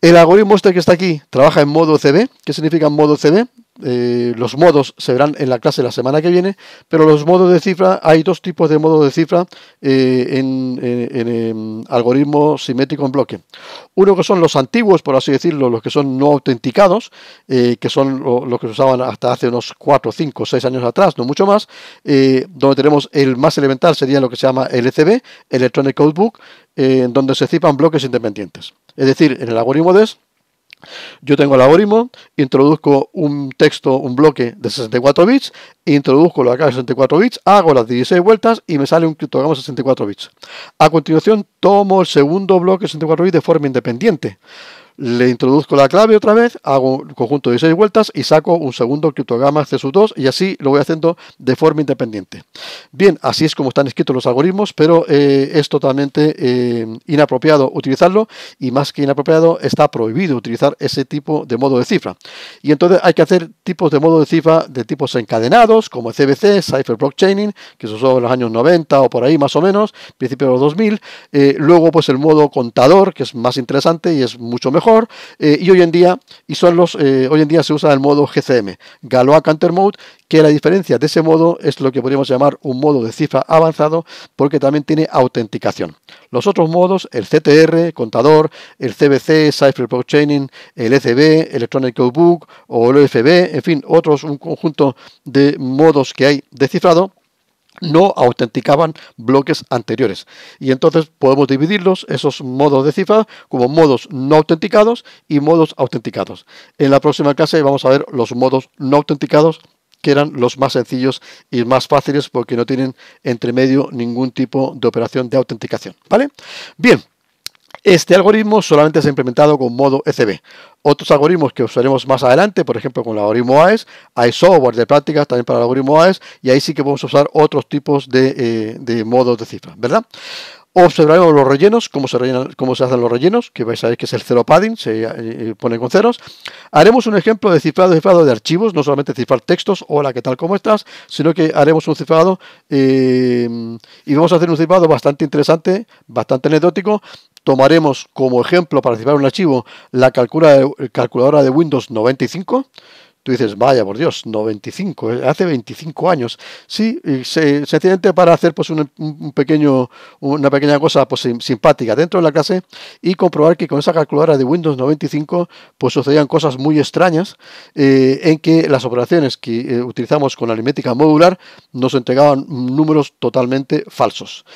El algoritmo este que está aquí trabaja en modo CD. ¿Qué significa en modo CD? Eh, los modos se verán en la clase la semana que viene, pero los modos de cifra, hay dos tipos de modos de cifra eh, en, algoritmos simétricos en bloque. Uno que son los antiguos, por así decirlo, los que son no autenticados, eh, que son los que se usaban hasta hace unos 4, 5, 6 años atrás, no mucho más, donde tenemos el más elemental sería lo que se llama LCB, Electronic Codebook, en donde se cifran bloques independientes. Es decir, en el algoritmo de. Yo tengo el algoritmo, introduzco un texto, un bloque de 64 bits, introduzco la acá de 64 bits, hago las 16 vueltas y me sale un criptograma de 64 bits. A continuación tomo el segundo bloque de 64 bits de forma independiente le introduzco la clave otra vez, hago un conjunto de seis vueltas y saco un segundo criptograma c 2 y así lo voy haciendo de forma independiente. Bien, así es como están escritos los algoritmos, pero eh, es totalmente eh, inapropiado utilizarlo y más que inapropiado está prohibido utilizar ese tipo de modo de cifra. Y entonces hay que hacer tipos de modo de cifra de tipos encadenados como CBC, Cipher Blockchaining, que se usó en los años 90 o por ahí más o menos, principios de los 2000. Eh, luego pues el modo contador, que es más interesante y es mucho mejor eh, y hoy en día y son los eh, hoy en día se usa el modo GCM Galois Counter Mode que la diferencia de ese modo es lo que podríamos llamar un modo de cifra avanzado porque también tiene autenticación los otros modos el CTR contador el CBC Cipher Pro Chaining el ECB Electronic Codebook o el OFB en fin otros un conjunto de modos que hay de cifrado no autenticaban bloques anteriores. Y entonces podemos dividirlos, esos modos de cifra, como modos no autenticados y modos autenticados. En la próxima clase vamos a ver los modos no autenticados que eran los más sencillos y más fáciles porque no tienen entre medio ningún tipo de operación de autenticación. ¿Vale? Bien. Este algoritmo solamente se ha implementado con modo ECB. Otros algoritmos que usaremos más adelante, por ejemplo con el algoritmo AES, hay software de prácticas también para el algoritmo AES y ahí sí que podemos usar otros tipos de, eh, modos de cifra, ¿verdad? Observaremos los rellenos, cómo se, hacen los rellenos, que vais a ver que es el cero padding, se eh, eh, pone con ceros. Haremos un ejemplo de cifrado cifrado de archivos, no solamente cifrar textos, hola, ¿qué tal, cómo estás? Sino que haremos un cifrado y vamos a hacer un cifrado bastante interesante, bastante anecdótico, tomaremos como ejemplo para participar un archivo la calculadora de Windows 95 Tú dices, vaya por Dios, 95, eh, hace 25 años. Sí, se, para hacer pues un, pequeño, una pequeña cosa pues, simpática dentro de la clase y comprobar que con esa calculadora de Windows 95 pues sucedían cosas muy extrañas eh, en que las operaciones que eh, utilizamos con la aritmética modular nos entregaban números totalmente falsos.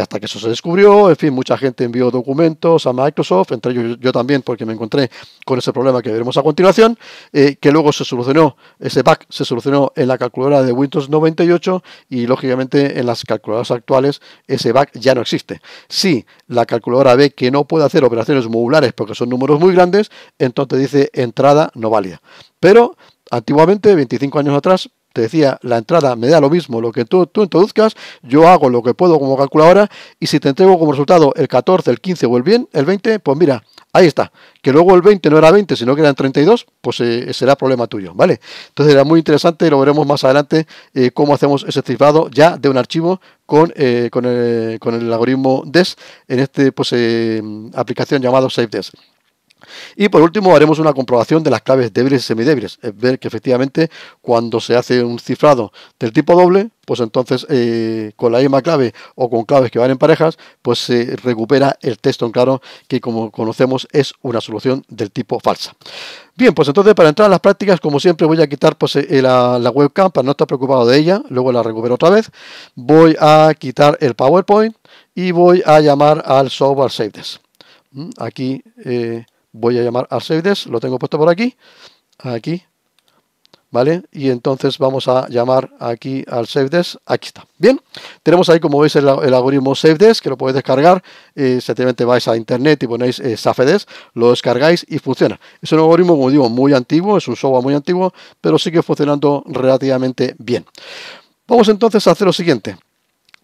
hasta que eso se descubrió, en fin, mucha gente envió documentos a Microsoft, entre ellos yo, también porque me encontré con ese problema que veremos a continuación, que luego se solucionó, ese bug se solucionó en la calculadora de Windows 98 y lógicamente en las calculadoras actuales ese bug ya no existe. Si la calculadora ve que no puede hacer operaciones modulares porque son números muy grandes, entonces dice entrada no válida. Pero antiguamente, 25 años atrás, te decía, la entrada me da lo mismo, lo que tú, tú introduzcas, yo hago lo que puedo como calculadora y si te entrego como resultado el 14, el 15 o el bien, el 20, pues mira, ahí está. Que luego el 20 no era 20, sino que eran 32, pues eh, será problema tuyo, ¿vale? Entonces era muy interesante y lo veremos más adelante eh, cómo hacemos ese cifrado ya de un archivo con, eh, con, el, algoritmo DES en esta pues, aplicación llamado DES. Y por último haremos una comprobación de las claves débiles y semidébiles, es ver que efectivamente cuando se hace un cifrado del tipo doble, pues entonces eh, con la misma clave o con claves que van en parejas, pues se recupera el texto en claro que como conocemos es una solución del tipo falsa. Bien, pues entonces para entrar a las prácticas, como siempre voy a quitar pues, eh, la, webcam para no estar preocupado de ella, luego la recupero otra vez, voy a quitar el PowerPoint y voy a llamar al software SaveDesk. Mm, aquí... Eh, voy a llamar a SaveDesk, lo tengo puesto por aquí, aquí, ¿vale? Y entonces vamos a llamar aquí al SaveDesk, aquí está. Bien, tenemos ahí como veis el, algoritmo SaveDesk, que lo podéis descargar, eh, simplemente vais a internet y ponéis Safedesk, eh, lo descargáis y funciona. Es un algoritmo, como digo, muy antiguo, es un software muy antiguo, pero sigue funcionando relativamente bien. Vamos entonces a hacer lo siguiente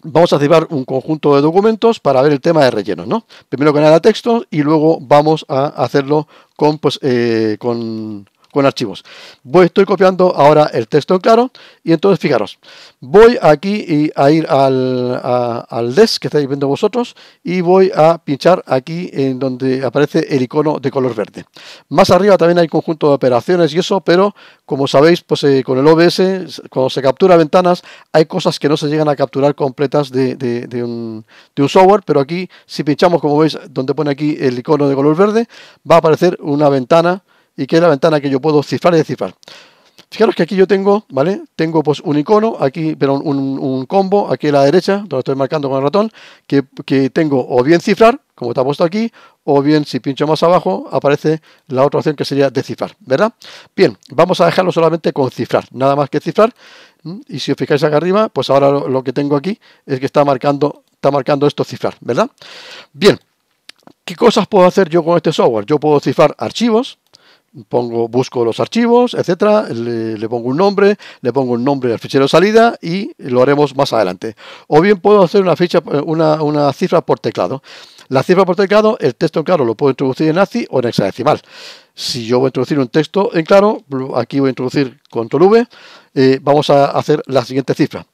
vamos a activar un conjunto de documentos para ver el tema de rellenos, ¿no? Primero que nada texto y luego vamos a hacerlo con, pues, eh, con con archivos. Voy, estoy copiando ahora el texto en claro y entonces fijaros, voy aquí y a ir al, a, al desk que estáis viendo vosotros y voy a pinchar aquí en donde aparece el icono de color verde. Más arriba también hay conjunto de operaciones y eso, pero como sabéis, pues eh, con el OBS, cuando se captura ventanas, hay cosas que no se llegan a capturar completas de, de, de, un, de un software, pero aquí si pinchamos, como veis, donde pone aquí el icono de color verde, va a aparecer una ventana y que es la ventana que yo puedo cifrar y descifrar. Fijaros que aquí yo tengo, ¿vale? Tengo pues un icono, aquí, pero un, combo, aquí a la derecha, donde estoy marcando con el ratón, que, tengo o bien cifrar, como está puesto aquí, o bien si pincho más abajo, aparece la otra opción que sería descifrar, ¿verdad? Bien, vamos a dejarlo solamente con cifrar, nada más que cifrar. Y si os fijáis acá arriba, pues ahora lo, lo que tengo aquí es que está marcando, está marcando esto cifrar, ¿verdad? Bien, ¿qué cosas puedo hacer yo con este software? Yo puedo cifrar archivos, pongo, busco los archivos, etcétera, le, pongo un nombre, le pongo un nombre al fichero de salida y lo haremos más adelante. O bien puedo hacer una una, cifra por teclado. La cifra por teclado, el texto en claro lo puedo introducir en ACI o en hexadecimal. Si yo voy a introducir un texto en claro, aquí voy a introducir control V, eh, vamos a hacer la siguiente cifra.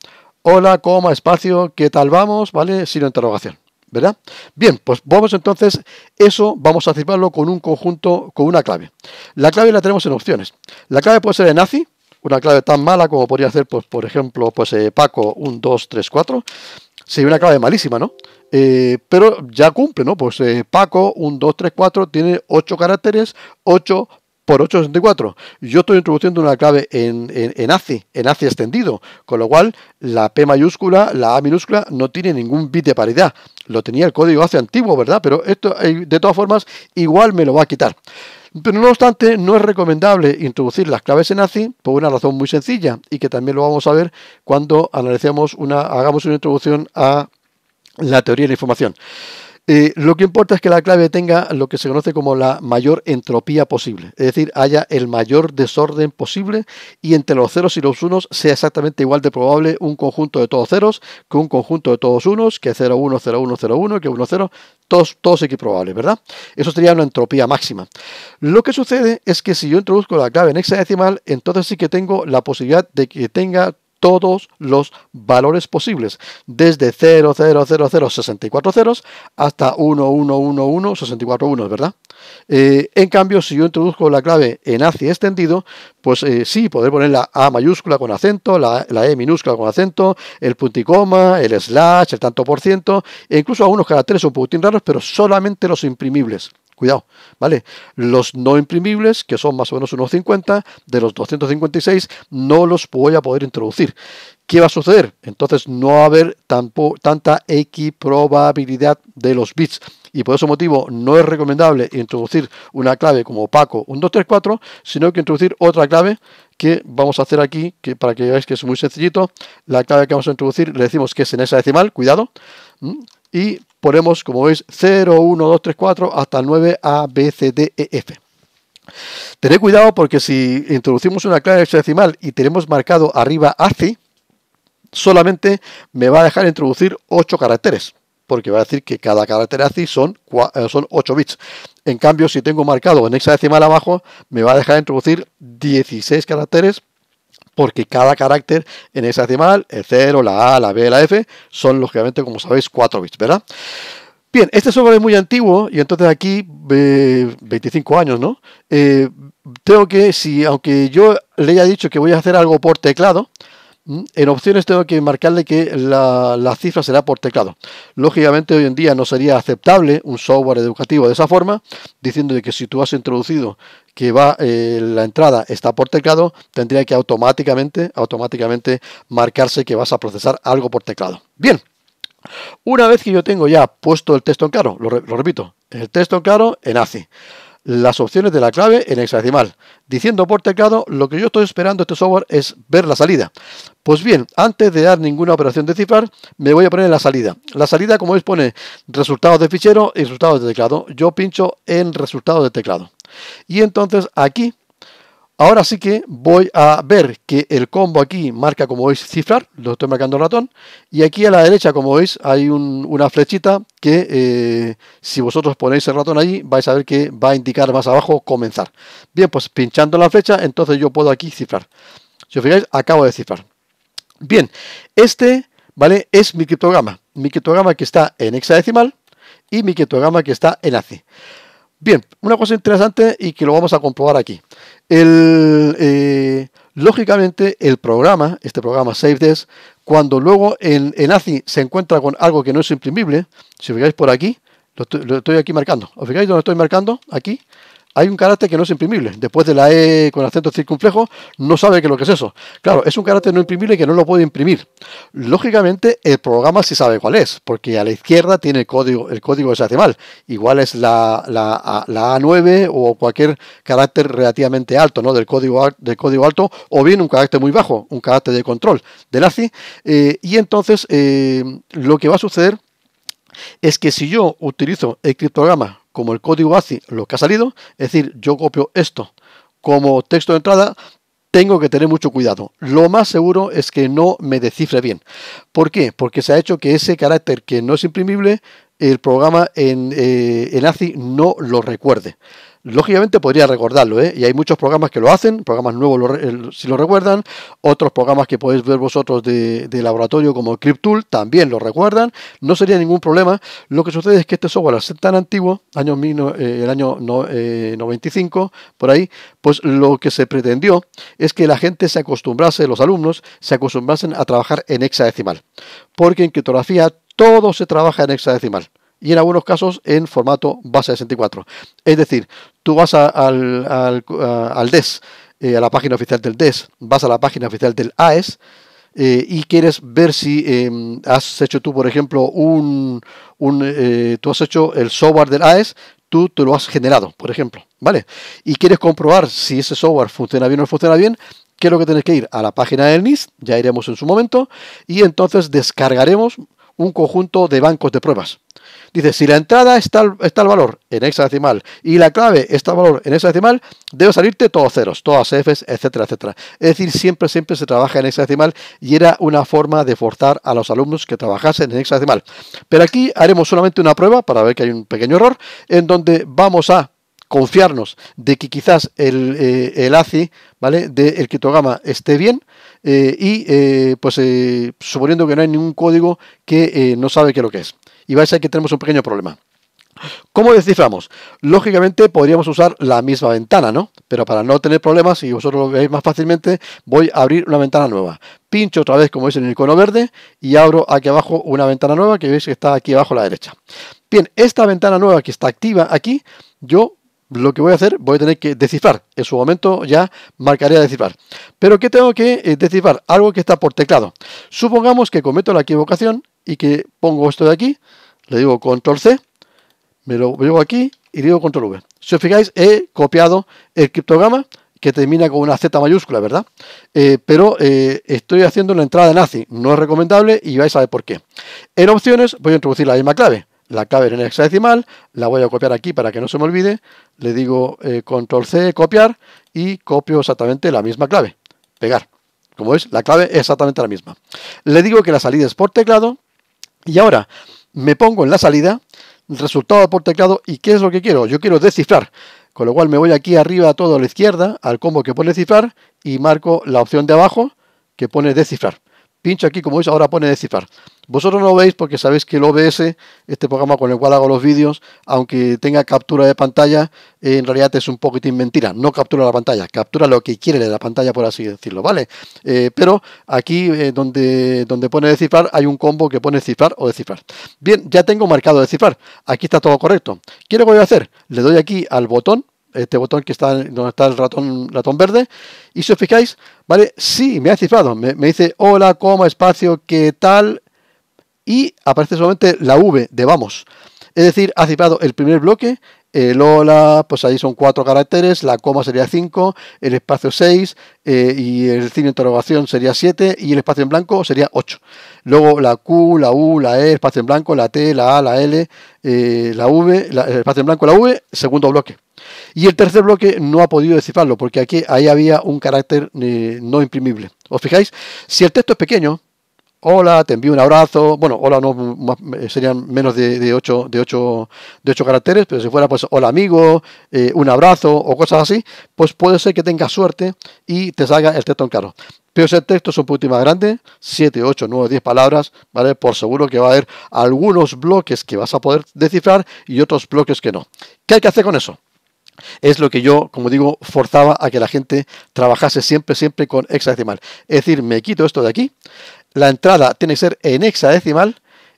Hola, coma, espacio, ¿qué tal vamos? ¿Vale? Sino interrogación. ¿verdad? Bien, pues vamos entonces, eso vamos a cifrarlo con un conjunto, con una clave. La clave la tenemos en opciones. La clave puede ser en ACI, una clave tan mala como podría ser, pues, por ejemplo, pues eh, Paco, un 2, 3, 4. Sería una clave malísima, ¿no? Eh, pero ya cumple, ¿no? Pues eh, Paco, un 2, 3, 4, tiene 8 caracteres, 8 por 864. Yo estoy introduciendo una clave en, en, en, ACI, en ACI extendido, con lo cual la P mayúscula, la A minúscula no tiene ningún bit de paridad. Lo tenía el código hace antiguo, ¿verdad? Pero esto, eh, de todas formas, igual me lo va a quitar. Pero no obstante, no es recomendable introducir las claves en ACI por una razón muy sencilla y que también lo vamos a ver cuando analicemos una, hagamos una introducción a la teoría de la información. Eh, lo que importa es que la clave tenga lo que se conoce como la mayor entropía posible, es decir, haya el mayor desorden posible y entre los ceros y los unos sea exactamente igual de probable un conjunto de todos ceros que un conjunto de todos unos, que 0, 1, 0, 1, 0, 1, que 1, 0, todos, todos equiprobables, ¿verdad? Eso sería una entropía máxima. Lo que sucede es que si yo introduzco la clave en hexadecimal, entonces sí que tengo la posibilidad de que tenga todos los valores posibles, desde 0, 0, 0, ceros hasta 1, 1, ¿verdad? Eh, en cambio, si yo introduzco la clave en ACI extendido, pues eh, sí, poder poner la A mayúscula con acento, la, la, E minúscula con acento, el punticoma, el slash, el tanto por ciento, e incluso algunos caracteres un poquitín raros, pero solamente los imprimibles. Cuidado, ¿vale? Los no imprimibles, que son más o menos unos 50, de los 256, no los voy a poder introducir. ¿Qué va a suceder? Entonces no va a haber tanta equiprobabilidad de los bits. Y por ese motivo no es recomendable introducir una clave como Paco 1234, sino que introducir otra clave que vamos a hacer aquí, que para que veáis que es muy sencillito. La clave que vamos a introducir le decimos que es en esa decimal, cuidado. Y ponemos, como veis, 0, 1, 2, 3, 4 hasta 9 A, B, C, D, E, F. Tened cuidado porque si introducimos una clave hexadecimal y tenemos marcado arriba ACI, solamente me va a dejar introducir 8 caracteres, porque va a decir que cada carácter ACI son, eh, son 8 bits. En cambio, si tengo marcado en hexadecimal abajo, me va a dejar introducir 16 caracteres porque cada carácter en ese decimal, el 0, la A, la B, la F, son lógicamente, como sabéis, 4 bits, ¿verdad? Bien, este software es muy antiguo y entonces aquí, 25 eh, años, ¿no? Eh, tengo que, si aunque yo le haya dicho que voy a hacer algo por teclado, en opciones tengo que marcarle que la, la, cifra será por teclado. Lógicamente hoy en día no sería aceptable un software educativo de esa forma, diciendo que si tú has introducido que va, eh, la entrada está por teclado, tendría que automáticamente, automáticamente marcarse que vas a procesar algo por teclado. Bien, una vez que yo tengo ya puesto el texto en claro, lo, repito, el texto en claro en ACI las opciones de la clave en hexadecimal. Diciendo por teclado, lo que yo estoy esperando este software es ver la salida. Pues bien, antes de dar ninguna operación de cifrar, me voy a poner la salida. La salida, como veis, pone resultados de fichero y resultados de teclado. Yo pincho en resultados de teclado. Y entonces aquí, ahora sí que voy a ver que el combo aquí marca como veis cifrar, lo estoy marcando ratón. Y aquí a la derecha, como veis, hay una flechita que eh, si vosotros ponéis el ratón allí, vais a ver que va a indicar más abajo comenzar. Bien, pues pinchando la flecha, entonces yo puedo aquí cifrar. Si os fijáis, acabo de cifrar. Bien, este... ¿Vale? Es mi criptograma. Mi criptograma que está en hexadecimal y mi criptograma que está en ACI. Bien, una cosa interesante y que lo vamos a comprobar aquí. Eh, lógicamente, el programa, este programa Save cuando luego en, en ACI se encuentra con algo que no es imprimible, si os fijáis por aquí, lo estoy, aquí marcando. ¿Os fijáis donde estoy marcando? Aquí hay un carácter que no es imprimible. Después de la E con acento circunflejo, no sabe qué lo que es eso. Claro, es un carácter no imprimible que no lo puede imprimir. Lógicamente, el programa sí sabe cuál es, porque a la izquierda tiene el código, el código hexadecimal. Igual es la, A9 o cualquier carácter relativamente alto, ¿no? Del código, código alto, o bien un carácter muy bajo, un carácter de control del ACI. Eh, y entonces, eh, lo que va a suceder es que si yo utilizo el criptograma como el código ACI, lo que ha salido, es decir, yo copio esto como texto de entrada, tengo que tener mucho cuidado. Lo más seguro es que no me descifre bien. ¿Por qué? Porque se ha hecho que ese carácter que no es imprimible, el programa en, eh, ACI no lo recuerde lógicamente podría recordarlo, ¿eh? y hay muchos programas que lo hacen, programas nuevos si lo recuerdan, otros programas que podéis ver vosotros de, laboratorio como Cryptool también lo recuerdan, no sería ningún problema. Lo que sucede es que este software, es tan antiguo, año, eh, el año 95, eh, por ahí, pues lo que se pretendió es que la gente se acostumbrase, los alumnos, se acostumbrasen a trabajar en hexadecimal, porque en criptografía todo se trabaja en hexadecimal y en algunos casos en formato base 64. Es decir, tú vas al, DES, eh, a la página oficial del DES, vas a la página oficial del AES, eh, y quieres ver si em, has hecho tú, por ejemplo, un, un eh, tú has hecho el software del AES, tú te lo has generado, por ejemplo, ¿vale? Y quieres comprobar si ese software funciona bien o no funciona bien, ¿qué es lo que tienes que ir? A la página del NIS, ya iremos en su momento, y entonces descargaremos un conjunto de bancos de pruebas. Dice, si la entrada está está el valor en hexadecimal y la clave está el valor en hexadecimal, debe salirte todos ceros, todas Fs, etcétera, etcétera. Es decir, siempre, siempre se trabaja en hexadecimal y era una forma de forzar a los alumnos que trabajasen en hexadecimal. Pero aquí haremos solamente una prueba para ver que hay un pequeño error en donde vamos a confiarnos de que quizás el, eh, el ACI ¿vale? del quitogama esté bien, eh, y eh, pues eh, suponiendo que no hay ningún código que no sabe qué es lo que es. Y vais a que tenemos un pequeño problema. ¿Cómo desciframos? Lógicamente podríamos usar la misma ventana, ¿no? Pero para no tener problemas, y vosotros lo veáis más fácilmente, voy a abrir una ventana nueva. Pincho otra vez, como veis, en el icono verde y abro aquí abajo una ventana nueva que veis que está aquí abajo a la derecha. Bien, esta ventana nueva que está activa aquí, yo lo que voy a hacer, voy a tener que descifrar. En su momento ya marcaré a descifrar. Pero ¿qué tengo que eh, descifrar? Algo que está por teclado. Supongamos que cometo la equivocación y que pongo esto de aquí, le digo control C, me lo llevo aquí y digo control V. Si os fijáis, he copiado el criptograma que termina con una Z mayúscula, ¿verdad? Eh, pero eh, estoy haciendo una entrada nazi, no es recomendable y vais a ver por qué. En opciones voy a introducir la misma clave, la clave en hexadecimal, la voy a copiar aquí para que no se me olvide, le digo eh, control C, copiar, y copio exactamente la misma clave, pegar. Como veis la clave es exactamente la misma. Le digo que la salida es por teclado, y ahora me pongo en la salida, resultado por teclado, y ¿qué es lo que quiero? Yo quiero descifrar, con lo cual me voy aquí arriba todo a la izquierda, al combo que pone descifrar, y marco la opción de abajo que pone descifrar. Pincho aquí, como veis, ahora pone descifrar. Vosotros no lo veis porque sabéis que el OBS, este programa con el cual hago los vídeos, aunque tenga captura de pantalla, eh, en realidad es un poquitín mentira. No captura la pantalla, captura lo que quiere de la pantalla, por así decirlo, ¿vale? Eh, pero aquí eh, donde, donde pone descifrar hay un combo que pone cifrar o descifrar. Bien, ya tengo marcado descifrar. Aquí está todo correcto. ¿Qué lo voy a hacer? Le doy aquí al botón este botón que está donde está el ratón, ratón verde. Y si os fijáis, ¿vale? Sí, me ha cifrado. Me, me dice hola, coma, espacio, qué tal, y aparece solamente la V de vamos. Es decir, ha cifrado el primer bloque, el eh, hola, pues ahí son cuatro caracteres, la coma sería cinco, el espacio seis, eh, y el signo de interrogación sería siete, y el espacio en blanco sería ocho. Luego la Q, la U, la E, espacio en blanco, la T, la A, la L, eh, la V, el espacio en blanco, la V, segundo bloque. Y el tercer bloque no ha podido descifrarlo porque aquí ahí había un carácter no imprimible. ¿Os fijáis? Si el texto es pequeño, hola, te envío un abrazo. Bueno, hola no eh, serían menos de, 8, ocho, de, ocho, de ocho caracteres, pero si fuera pues hola amigo, eh, un abrazo o cosas así, pues puede ser que tengas suerte y te salga el texto en claro. Pero si el texto es un poquito más grande, 7, 8, 9, 10 palabras, ¿vale? Por seguro que va a haber algunos bloques que vas a poder descifrar y otros bloques que no. ¿Qué hay que hacer con eso? Es lo que yo, como digo, forzaba a que la gente trabajase siempre, siempre con hexadecimal. Es decir, me quito esto de aquí, la entrada tiene que ser en hexadecimal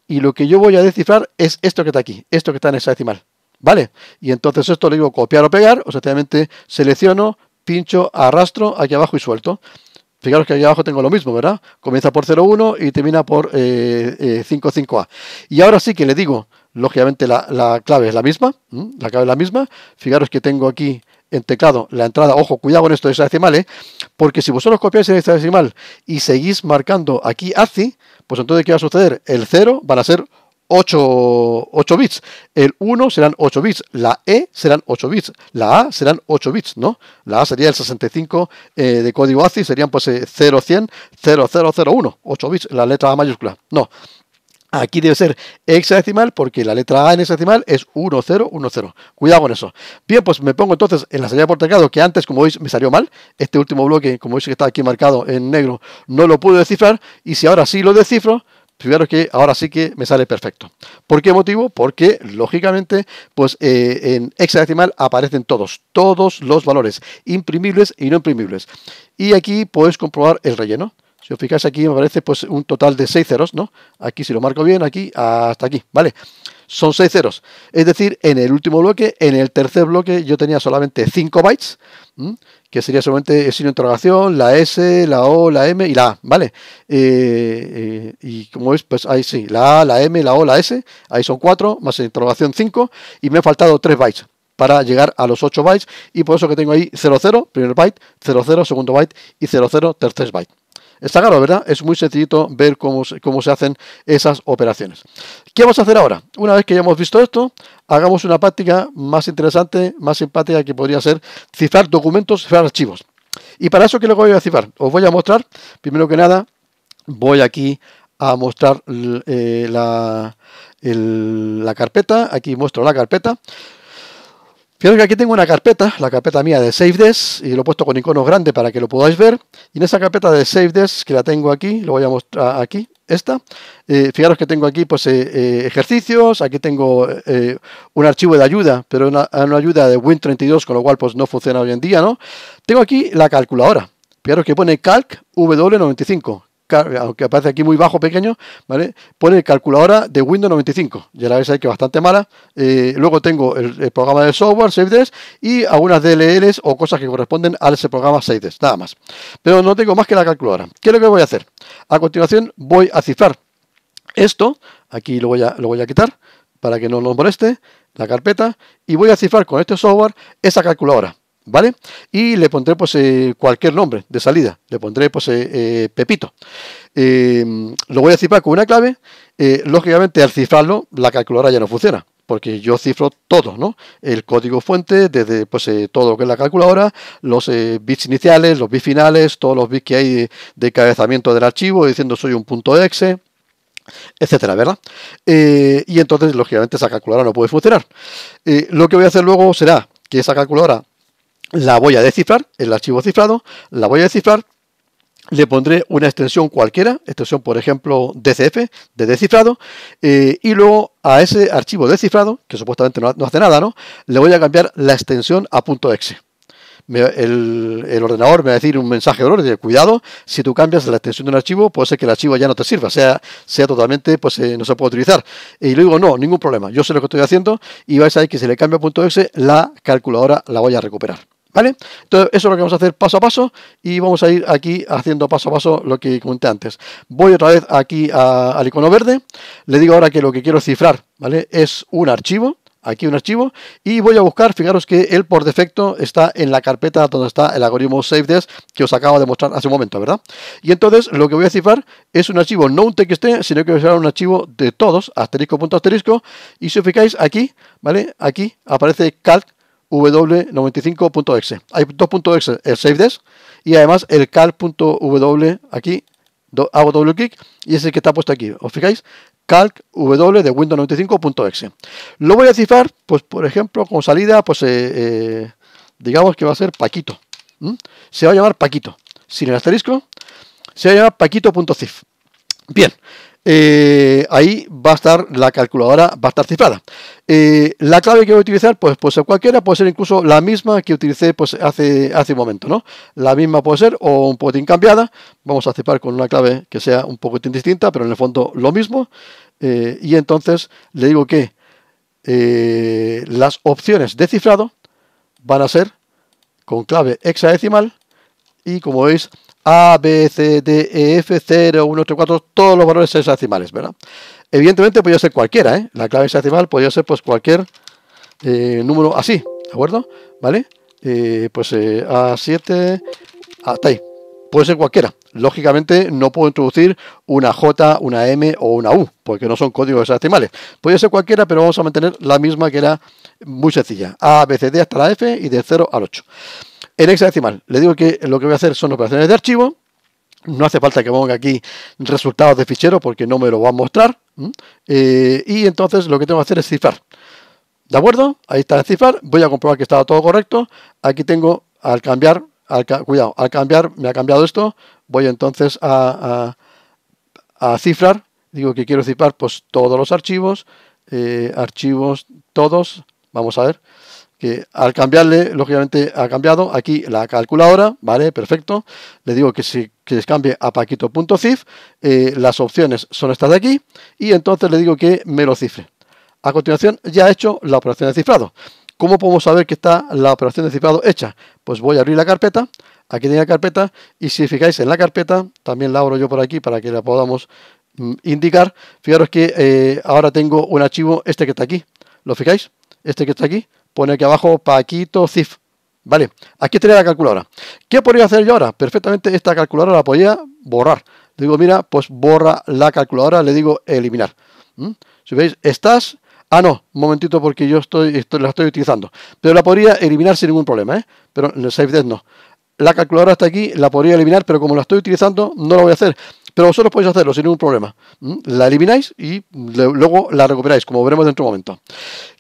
y lo que yo voy a descifrar es esto que está aquí, esto que está en hexadecimal. ¿Vale? Y entonces esto lo digo copiar o pegar, o simplemente selecciono, pincho, arrastro aquí abajo y suelto. Fijaros que aquí abajo tengo lo mismo, ¿verdad? Comienza por 0,1 y termina por eh, eh, 5,5A. Y ahora sí que le digo, lógicamente la, clave es la misma, la clave es la misma. Fijaros que tengo aquí en teclado la entrada, ojo, cuidado con esto de hexadecimal, decimales, ¿eh? porque si vosotros copiáis esta decimal y seguís marcando aquí ACI, pues entonces ¿qué va a suceder? El 0 van a ser 8, bits, el 1 serán 8 bits, la E serán 8 bits, la A serán 8 bits, ¿no? La A sería el 65 eh, de código ACI, serían pues 0, 100, 0, 0, 8 bits, la letra A mayúscula, no, Aquí debe ser hexadecimal porque la letra A en hexadecimal es 1010. Cuidado con eso. Bien, pues me pongo entonces en la salida por teclado, que antes, como veis, me salió mal. Este último bloque, como veis que está aquí marcado en negro, no lo pude descifrar. Y si ahora sí lo descifro, fijaros que ahora sí que me sale perfecto. ¿Por qué motivo? Porque, lógicamente, pues eh, en hexadecimal aparecen todos, todos los valores, imprimibles y no imprimibles. Y aquí puedes comprobar el relleno. Si os fijáis aquí me parece pues un total de 6 ceros, ¿no? Aquí si lo marco bien, aquí hasta aquí, ¿vale? Son 6 ceros. Es decir, en el último bloque, en el tercer bloque, yo tenía solamente 5 bytes, que sería solamente el signo de interrogación, la S, la O, la M y la A, ¿vale? Eh, eh, y como veis, pues ahí sí, la A, la M, la O, la S, ahí son 4, más interrogación 5, y me ha faltado 3 bytes para llegar a los 8 bytes, y por eso que tengo ahí 00, primer byte, 00, segundo byte, y 00, tercer byte. Está claro, ¿verdad? Es muy sencillito ver cómo, se hacen esas operaciones. ¿Qué vamos a hacer ahora? Una vez que ya hemos visto esto, hagamos una práctica más interesante, más simpática, que podría ser cifrar documentos, cifrar archivos. Y para eso, ¿qué es lo voy a cifrar? Os voy a mostrar, primero que nada, voy aquí a mostrar eh, la, la carpeta. Aquí muestro la carpeta. Fijaros que aquí tengo una carpeta, la carpeta mía de Save y lo he puesto con iconos grande para que lo podáis ver. Y en esa carpeta de Save que la tengo aquí, lo voy a mostrar aquí, esta. Eh, fijaros que tengo aquí pues eh, eh, ejercicios, aquí tengo un archivo de ayuda, pero una, una ayuda de Win32, con lo cual pues no funciona hoy en día, ¿no? Tengo aquí la calculadora. Fijaros que pone Calc W95 aunque aparece aquí muy bajo, pequeño, ¿vale? Pone calculadora de Windows 95. Ya la veis ahí que es bastante mala. Eh, luego tengo el, programa de software, SafeDesk, y algunas DLLs o cosas que corresponden a ese programa SafeDesk, nada más. Pero no tengo más que la calculadora. ¿Qué es lo que voy a hacer? A continuación voy a cifrar esto. Aquí lo voy a, lo voy a quitar para que no nos moleste la carpeta. Y voy a cifrar con este software esa calculadora. ¿vale? Y le pondré pues eh, cualquier nombre de salida, le pondré pues eh, eh, Pepito. Em, lo voy a cifrar con una clave, lógicamente al cifrarlo la calculadora ya no funciona, porque yo cifro todo, ¿no? El código fuente, desde pues, todo lo que es la calculadora, los bits iniciales, los bits finales, todos los bits que hay de, cabezamiento del archivo, diciendo soy un punto exe, etcétera, ¿verdad? y entonces, lógicamente, esa calculadora no puede funcionar. lo que voy a hacer luego será que esa calculadora la voy a descifrar, el archivo cifrado, la voy a descifrar, le pondré una extensión cualquiera, extensión por ejemplo DCF, de descifrado, eh, y luego a ese archivo descifrado, que supuestamente no, hace nada, ¿no? le voy a cambiar la extensión a .exe. el, ordenador me va a decir un mensaje de error de cuidado, si tú cambias la extensión de un archivo, puede ser que el archivo ya no te sirva, sea, sea totalmente, pues eh, no se puede utilizar. Y le digo, no, ningún problema, yo sé lo que estoy haciendo y vais a ver que si le cambia .exe, la calculadora la voy a recuperar. ¿Vale? Entonces, eso es lo que vamos a hacer paso a paso y vamos a ir aquí haciendo paso a paso lo que comenté antes. Voy otra vez aquí al icono verde, le digo ahora que lo que quiero cifrar, ¿vale? Es un archivo, aquí un archivo, y voy a buscar, fijaros que él por defecto está en la carpeta donde está el algoritmo SaveDesk que os acabo de mostrar hace un momento, ¿verdad? Y entonces lo que voy a cifrar es un archivo, no un txt, sino que voy a cifrar un archivo de todos, asterisco punto asterisco, y si os fijáis aquí, ¿vale? Aquí aparece calc w95.exe. Hay dos puntos .exe, el SafeDesk y además el calc.w aquí, hago doble clic y es el que está puesto aquí. ¿Os fijáis? calc w de windows 95.exe. Lo voy a cifrar, pues por ejemplo, con salida, pues eh, eh, digamos que va a ser Paquito. Se va a llamar Paquito, sin el asterisco. Se va a llamar paquito.cif. Bien, eh, ahí va a estar la calculadora, va a estar cifrada. Eh, la clave que voy a utilizar, pues puede ser cualquiera, puede ser incluso la misma que utilicé pues, hace, hace un momento, ¿no? La misma puede ser o un poquitín cambiada. Vamos a cifrar con una clave que sea un poquitín distinta, pero en el fondo lo mismo. Eh, y entonces le digo que las opciones de cifrado van a ser con clave hexadecimal y como veis a, B, C, D, E, F, 0, 1, 3, 4, todos los valores hexadecimales, ¿verdad? Evidentemente podría ser cualquiera, ¿eh? La clave hexadecimal podría ser pues cualquier eh, número así, ¿de acuerdo? ¿Vale? Eh, pues eh, A7, hasta ah, ahí. Puede ser cualquiera. Lógicamente no puedo introducir una J, una M o una U, porque no son códigos hexadecimales. Puede ser cualquiera, pero vamos a mantener la misma que era muy sencilla. A, B, C, D hasta la F y de 0 al 8. En hexadecimal, le digo que lo que voy a hacer son operaciones de archivo. No hace falta que ponga aquí resultados de fichero porque no me lo va a mostrar. Eh, y entonces lo que tengo que hacer es cifrar. ¿De acuerdo? Ahí está el cifrar. Voy a comprobar que estaba todo correcto. Aquí tengo, al cambiar, cuidado, al cambiar, me ha cambiado esto. Voy entonces a, cifrar. Digo que quiero cifrar pues todos los archivos. Eh, archivos, todos. Vamos a ver que al cambiarle, lógicamente ha cambiado aquí la calculadora, ¿vale? Perfecto. Le digo que se que cambie a paquito.cif, eh, las opciones son estas de aquí, y entonces le digo que me lo cifre. A continuación ya ha he hecho la operación de cifrado. ¿Cómo podemos saber que está la operación de cifrado hecha? Pues voy a abrir la carpeta, aquí tiene la carpeta, y si fijáis en la carpeta, también la abro yo por aquí para que la podamos mm, indicar, fijaros que eh, ahora tengo un archivo este que está aquí, ¿lo fijáis? este que está aquí, pone aquí abajo Paquito Cif. Vale, aquí tenía la calculadora. ¿Qué podría hacer yo ahora? Perfectamente esta calculadora la podía borrar. digo, mira, pues borra la calculadora, le digo eliminar. ¿Mm? Si veis, estás... Ah, no, un momentito porque yo estoy, estoy, la estoy utilizando. Pero la podría eliminar sin ningún problema, ¿eh? Pero en el death no. La calculadora está aquí, la podría eliminar, pero como la estoy utilizando, no la voy a hacer. Pero vosotros podéis hacerlo sin ningún problema. ¿Mm? La elimináis y luego la recuperáis, como veremos dentro de un momento.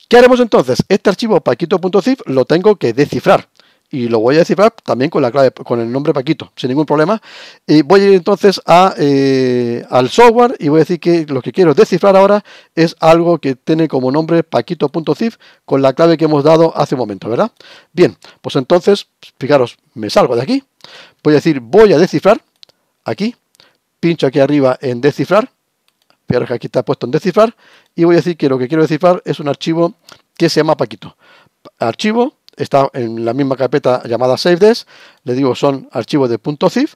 ¿Qué haremos entonces? Este archivo paquito.zip lo tengo que descifrar y lo voy a descifrar también con la clave, con el nombre Paquito, sin ningún problema. Y voy a ir entonces eh, al software y voy a decir que lo que quiero descifrar ahora es algo que tiene como nombre Paquito.zip con la clave que hemos dado hace un momento, ¿verdad? Bien, pues entonces, fijaros, me salgo de aquí, voy a decir voy a descifrar, aquí, pincho aquí arriba en descifrar, fijaros que aquí está puesto en descifrar, y voy a decir que lo que quiero descifrar es un archivo que se llama Paquito. Archivo, está en la misma carpeta llamada Desk. le digo son archivos de .zip,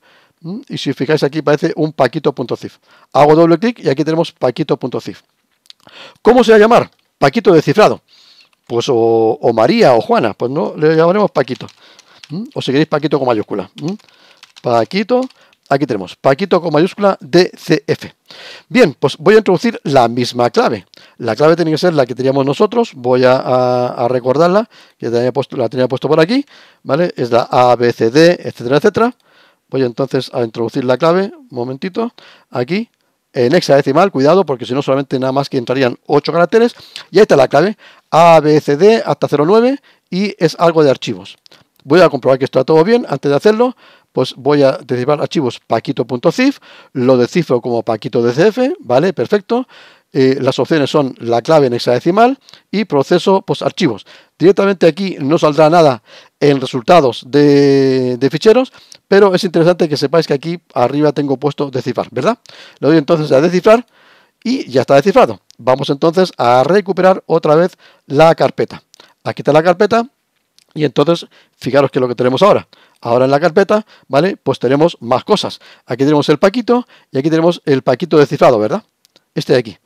y si os fijáis aquí parece un paquito.zip. Hago doble clic y aquí tenemos paquito.zip. ¿Cómo se va a llamar? Paquito descifrado. Pues o, o, María o Juana, pues no, le llamaremos Paquito. O si queréis Paquito con mayúscula. Paquito, Aquí tenemos Paquito con mayúscula DCF. Bien, pues voy a introducir la misma clave. La clave tiene que ser la que teníamos nosotros. Voy a, recordarla, que la tenía puesto por aquí. ¿Vale? Es la ABCD, etcétera, etcétera. Voy entonces a introducir la clave, un momentito, aquí, en hexadecimal, cuidado, porque si no solamente nada más que entrarían 8 caracteres. Y ahí está la clave, ABCD hasta 09 y es algo de archivos. Voy a comprobar que está todo bien antes de hacerlo pues voy a decifrar archivos paquito.cif, lo descifro como paquito ¿vale? Perfecto. Eh, las opciones son la clave en hexadecimal y proceso pues, archivos. Directamente aquí no saldrá nada en resultados de, ficheros, pero es interesante que sepáis que aquí arriba tengo puesto descifrar, ¿verdad? Lo doy entonces a descifrar y ya está descifrado. Vamos entonces a recuperar otra vez la carpeta. Aquí está la carpeta y entonces fijaros que es lo que tenemos ahora. Ahora en la carpeta, ¿vale? Pues tenemos más cosas. Aquí tenemos el paquito y aquí tenemos el paquito de cifrado, ¿verdad? Este de aquí.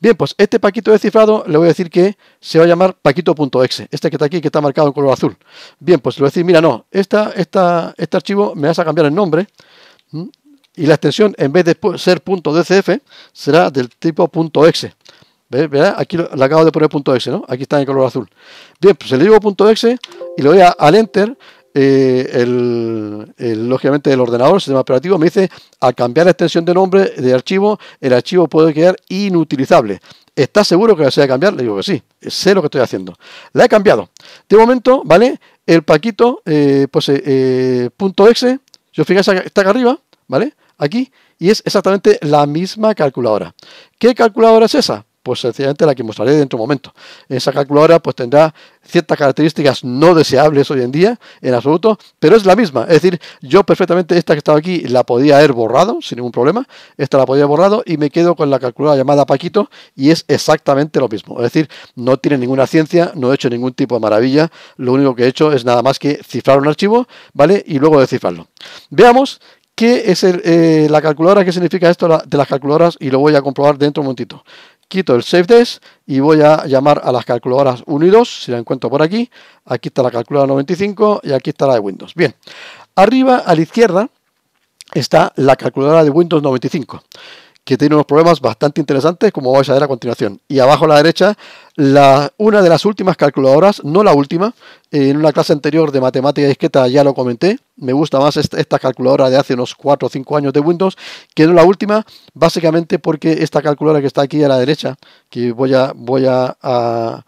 Bien, pues este paquito de cifrado le voy a decir que se va a llamar paquito.exe. Este que está aquí, que está marcado en color azul. Bien, pues le voy a decir, mira, no, esta, esta, este archivo me vas a cambiar el nombre. Y la extensión, en vez de ser .dcf, será del tipo .exe. Aquí le acabo de poner .exe, ¿no? Aquí está en color azul. Bien, pues le digo .exe y le voy al Enter eh, el, lógicamente el ordenador, el sistema operativo, me dice, al cambiar la extensión de nombre de archivo, el archivo puede quedar inutilizable. ¿Estás seguro que lo a cambiar? Le digo que sí, sé lo que estoy haciendo. La he cambiado. De momento, ¿vale? El paquito, eh, pues, eh, eh, punto .exe, está acá arriba, ¿vale? Aquí, y es exactamente la misma calculadora. ¿Qué calculadora es esa? pues sencillamente la que mostraré dentro de un momento. Esa calculadora pues tendrá ciertas características no deseables hoy en día, en absoluto, pero es la misma. Es decir, yo perfectamente esta que estaba aquí la podía haber borrado sin ningún problema, esta la podía haber borrado y me quedo con la calculadora llamada Paquito y es exactamente lo mismo. Es decir, no tiene ninguna ciencia, no he hecho ningún tipo de maravilla, lo único que he hecho es nada más que cifrar un archivo, ¿vale? Y luego descifrarlo. Veamos ¿Qué es eh, la calculadora? ¿Qué significa esto de las calculadoras? Y lo voy a comprobar dentro de un momentito quito el Save Desk y voy a llamar a las calculadoras 1 y 2, si la encuentro por aquí. Aquí está la calculadora 95 y aquí está la de Windows. Bien, arriba a la izquierda está la calculadora de Windows 95 que tiene unos problemas bastante interesantes, como vais a ver a continuación. Y abajo a la derecha, una de las últimas calculadoras, no la última, eh, en una clase anterior de matemática disqueta ya lo comenté, me gusta más esta calculadora de hace unos 4 o 5 años de Windows, que no la última, básicamente porque esta calculadora que está aquí a la derecha, que voy a, voy a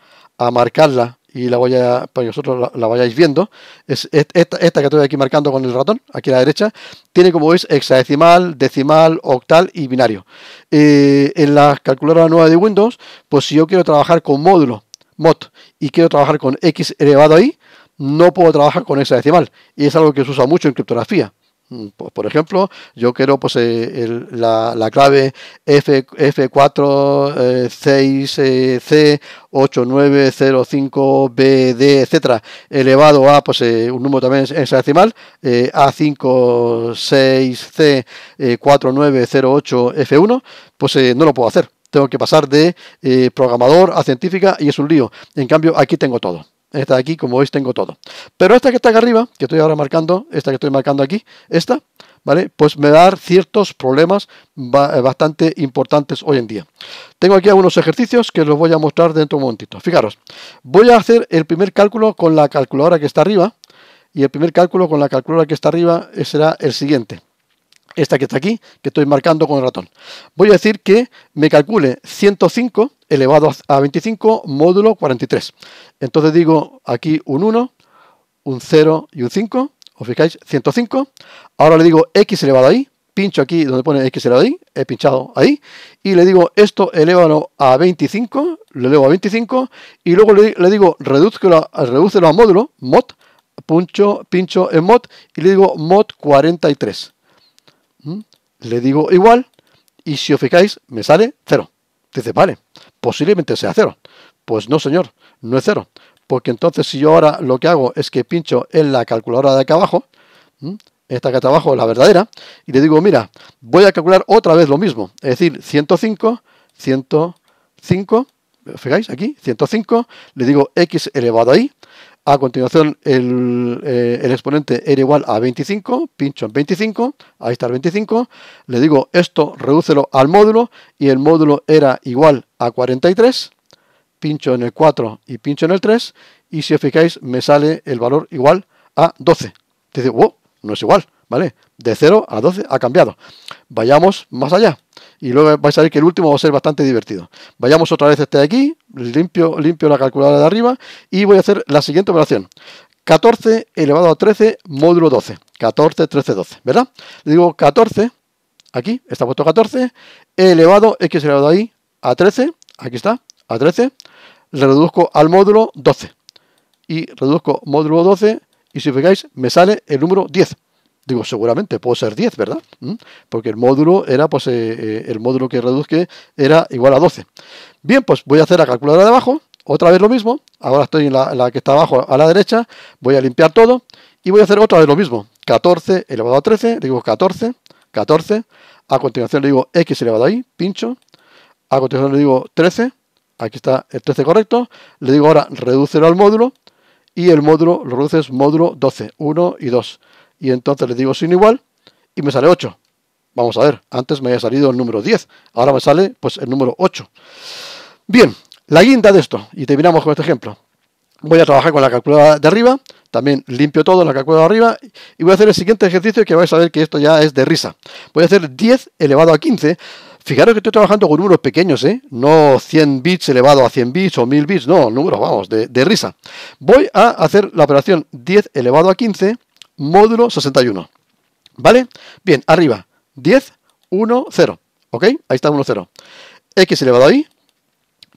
marcarla y la voy a, para que vosotros la, vayáis viendo, es esta, que estoy aquí marcando con el ratón, aquí a la derecha, tiene como veis hexadecimal, decimal, octal y binario. Eh, en la calculadora nueva de Windows, pues si yo quiero trabajar con módulo, mod, y quiero trabajar con x elevado ahí, no puedo trabajar con hexadecimal, y es algo que se usa mucho en criptografía. Mm, por ejemplo, yo quiero pues, eh, la, clave F, f 4 eh, eh, c 8905 bd etcétera, elevado a pues, un número también hexadecimal, decimal, A56C4908F1, pues no lo puedo hacer. Tengo que pasar de programador a científica y es un lío. En cambio, aquí tengo todo esta de aquí, como veis, tengo todo. Pero esta que está acá arriba, que estoy ahora marcando, esta que estoy marcando aquí, esta, ¿vale? Pues me da ciertos problemas eh, bastante importantes hoy en día. Tengo aquí algunos ejercicios que los voy a mostrar dentro de un momentito. Fijaros, voy a hacer el primer cálculo con la calculadora que está arriba, y el primer cálculo con la calculadora que está arriba eh, será el siguiente esta que está aquí, que estoy marcando con el ratón. Voy a decir que me calcule 105 elevado a 25 módulo 43. Entonces digo aquí un 1, un 0 y un 5. ¿Os fijáis? 105. Ahora le digo x elevado ahí. Pincho aquí donde pone x elevado ahí. He pinchado ahí. Y le digo esto elevado a 25. Lo elevo a 25. Y luego le, digo reduzco, a, a módulo, mod. Puncho, pincho en mod. Y le digo mod 43 le digo igual y si os fijáis me sale 0. Dice, vale, posiblemente sea 0. Pues no, señor, no es 0. Porque entonces si yo ahora lo que hago es que pincho en la calculadora de acá abajo, esta que está abajo, la verdadera, y le digo, mira, voy a calcular otra vez lo mismo. Es decir, 105, 105, fijáis aquí, 105, le digo x elevado ahí, a continuación, el, eh, exponente era igual a 25, pincho en 25, ahí está el 25, le digo esto, redúcelo al módulo, y el módulo era igual a 43, pincho en el 4 y pincho en el 3, y si os fijáis, me sale el valor igual a 12. Dice, wow, no es igual, ¿vale? de 0 a 12 ha cambiado. Vayamos más allá. Y luego vais a ver que el último va a ser bastante divertido. Vayamos otra vez este de aquí, limpio, limpio la calculadora de arriba y voy a hacer la siguiente operación. 14 elevado a 13 módulo 12. 14, 13, 12, ¿verdad? Le digo 14, aquí está puesto 14, elevado x elevado ahí a 13, aquí está, a 13, le reduzco al módulo 12. Y reduzco módulo 12 y si fijáis me sale el número 10. Digo, seguramente, puedo ser 10, ¿verdad? ¿Mm? Porque el módulo era, pues, eh, eh, el módulo que reduzque era igual a 12. Bien, pues voy a hacer la calculadora de abajo, otra vez lo mismo, ahora estoy en la, que está abajo a la derecha, voy a limpiar todo y voy a hacer otra vez lo mismo, 14 elevado a 13, le digo 14, 14, a continuación le digo x elevado a pincho, a continuación le digo 13, aquí está el 13 correcto, le digo ahora reducer al módulo y el módulo lo reduces módulo 12, 1 y 2. Y entonces le digo sin igual y me sale 8. Vamos a ver, antes me había salido el número 10, ahora me sale pues el número 8. Bien, la guinda de esto, y terminamos con este ejemplo. Voy a trabajar con la calculadora de arriba, también limpio todo en la calculadora de arriba, y voy a hacer el siguiente ejercicio que vais a ver que esto ya es de risa. Voy a hacer 10 elevado a 15. Fijaros que estoy trabajando con números pequeños, ¿eh? No 100 bits elevado a 100 bits o 1000 bits, no, números, vamos, de, de risa. Voy a hacer la operación 10 elevado a 15 módulo 61. ¿Vale? Bien, arriba, 10, 1, 0. ¿Ok? Ahí está 1, 0. X elevado a Y,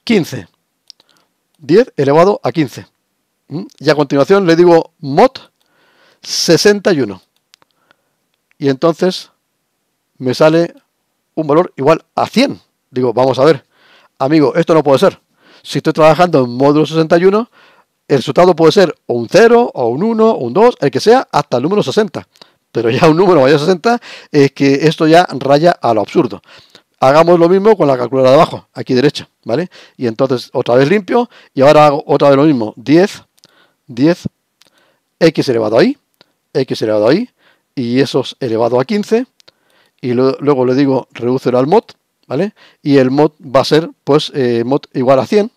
15. 10 elevado a 15. ¿Mm? Y a continuación le digo mod 61. Y entonces me sale un valor igual a 100. Digo, vamos a ver. Amigo, esto no puede ser. Si estoy trabajando en módulo 61, el resultado puede ser un 0, o un 1, o un 2, el que sea, hasta el número 60. Pero ya un número mayor a 60 es que esto ya raya a lo absurdo. Hagamos lo mismo con la calculadora de abajo, aquí derecha, ¿vale? Y entonces otra vez limpio y ahora hago otra vez lo mismo, 10, 10, x elevado a x elevado a y eso es elevado a 15, y luego le digo reducelo al mod, ¿vale? Y el mod va a ser, pues, eh, mod igual a 100,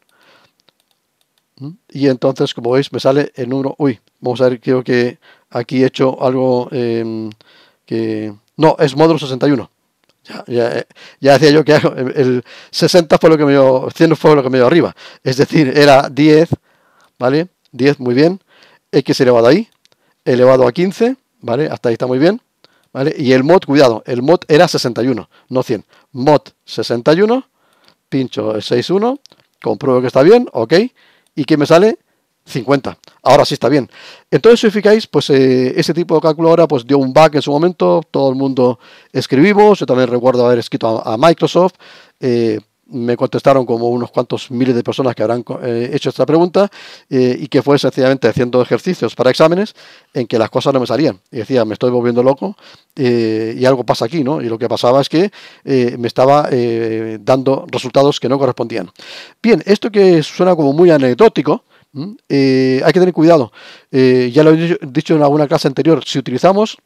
y entonces, como veis, me sale el número. Uy, vamos a ver, creo que aquí he hecho algo em, que. No, es módulo 61. Ya, eh, ya, decía yo que el 60 fue lo que me dio, 100 fue lo que me dio arriba. Es decir, era 10, ¿vale? 10, muy bien. X elevado ahí, elevado a 15, ¿vale? Hasta ahí está muy bien, ¿vale? Y el mod, cuidado, el mod era 61, no 100. Mod 61, pincho 61, compruebo que está bien, ok. ¿Y qué me sale? 50. Ahora sí está bien. Entonces, si fijáis, pues eh, ese tipo de cálculo ahora pues, dio un bug en su momento. Todo el mundo escribimos. Yo también recuerdo haber escrito a, Microsoft. Eh, me contestaron como unos cuantos miles de personas que habrán eh, hecho esta pregunta eh, y que fue sencillamente haciendo ejercicios para exámenes en que las cosas no me salían. Y decía, me estoy volviendo loco eh, y algo pasa aquí, ¿no? Y lo que pasaba es que me estaba dando resultados que no correspondían. Bien, esto que suena como muy anecdótico, hay que tener cuidado. ya lo he dicho en alguna clase anterior, si utilizamos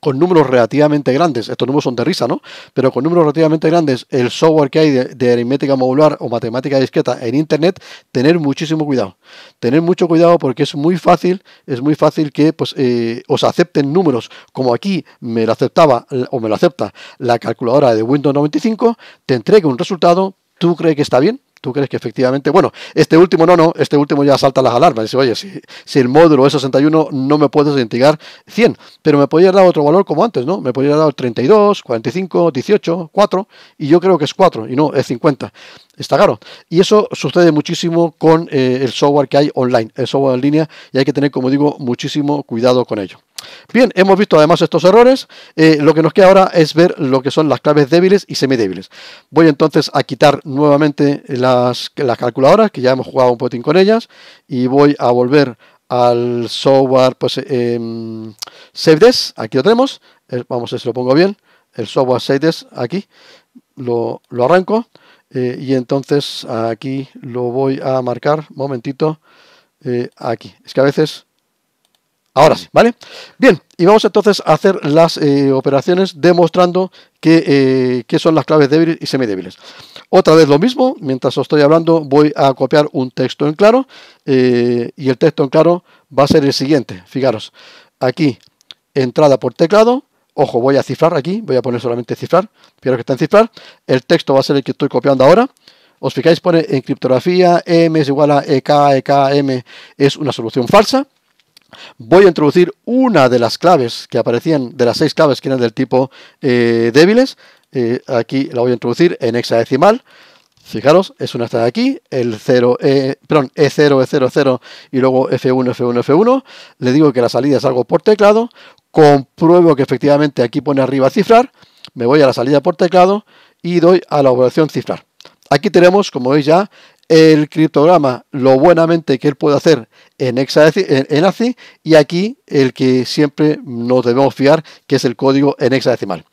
con números relativamente grandes, estos números son de risa, ¿no? Pero con números relativamente grandes, el software que hay de, aritmética modular o matemática discreta en Internet, tener muchísimo cuidado. Tener mucho cuidado porque es muy fácil, es muy fácil que pues, eh, os acepten números, como aquí me lo aceptaba o me lo acepta la calculadora de Windows 95, te entregue un resultado, tú crees que está bien, ¿Tú crees que efectivamente? Bueno, este último no, no, este último ya salta las alarmas. Dice, oye, si, si el módulo es 61, no me puedes identificar 100, pero me podría dar otro valor como antes, ¿no? Me podría dar 32, 45, 18, 4, y yo creo que es 4, y no, es 50 está caro. Y eso sucede muchísimo con eh, el software que hay online, el software en línea, y hay que tener, como digo, muchísimo cuidado con ello. Bien, hemos visto además estos errores. Eh, lo que nos queda ahora es ver lo que son las claves débiles y semi débiles Voy entonces a quitar nuevamente las, las calculadoras, que ya hemos jugado un poquitín con ellas, y voy a volver al software pues, em, aquí lo tenemos, vamos a ver si lo pongo bien, el software SaveDesk, aquí, lo, lo arranco, eh, y entonces aquí lo voy a marcar, momentito, eh, aquí. Es que a veces... Ahora sí, ¿vale? Bien, y vamos entonces a hacer las eh, operaciones demostrando que, son las claves débiles y semidébiles. Otra vez lo mismo, mientras os estoy hablando voy a copiar un texto en claro y el texto en claro va a ser el siguiente. Fijaros, aquí entrada por teclado, Ojo, voy a cifrar aquí, voy a poner solamente cifrar, quiero que está en cifrar. El texto va a ser el que estoy copiando ahora. Os fijáis, pone en criptografía M es igual a EK, e M, es una solución falsa. Voy a introducir una de las claves que aparecían, de las seis claves que eran del tipo eh, débiles. Eh, aquí la voy a introducir en hexadecimal. Fijaros, es una está aquí, el 0, eh, perdón, E0, E0, 0 y luego F1, F1, F1. Le digo que la salida es algo por teclado compruebo que efectivamente aquí pone arriba cifrar, me voy a la salida por teclado y doy a la operación cifrar. Aquí tenemos, como veis ya, el criptograma, lo buenamente que él puede hacer en, hexa, en, ACI y aquí el que siempre nos debemos fiar, que es el código en hexadecimal.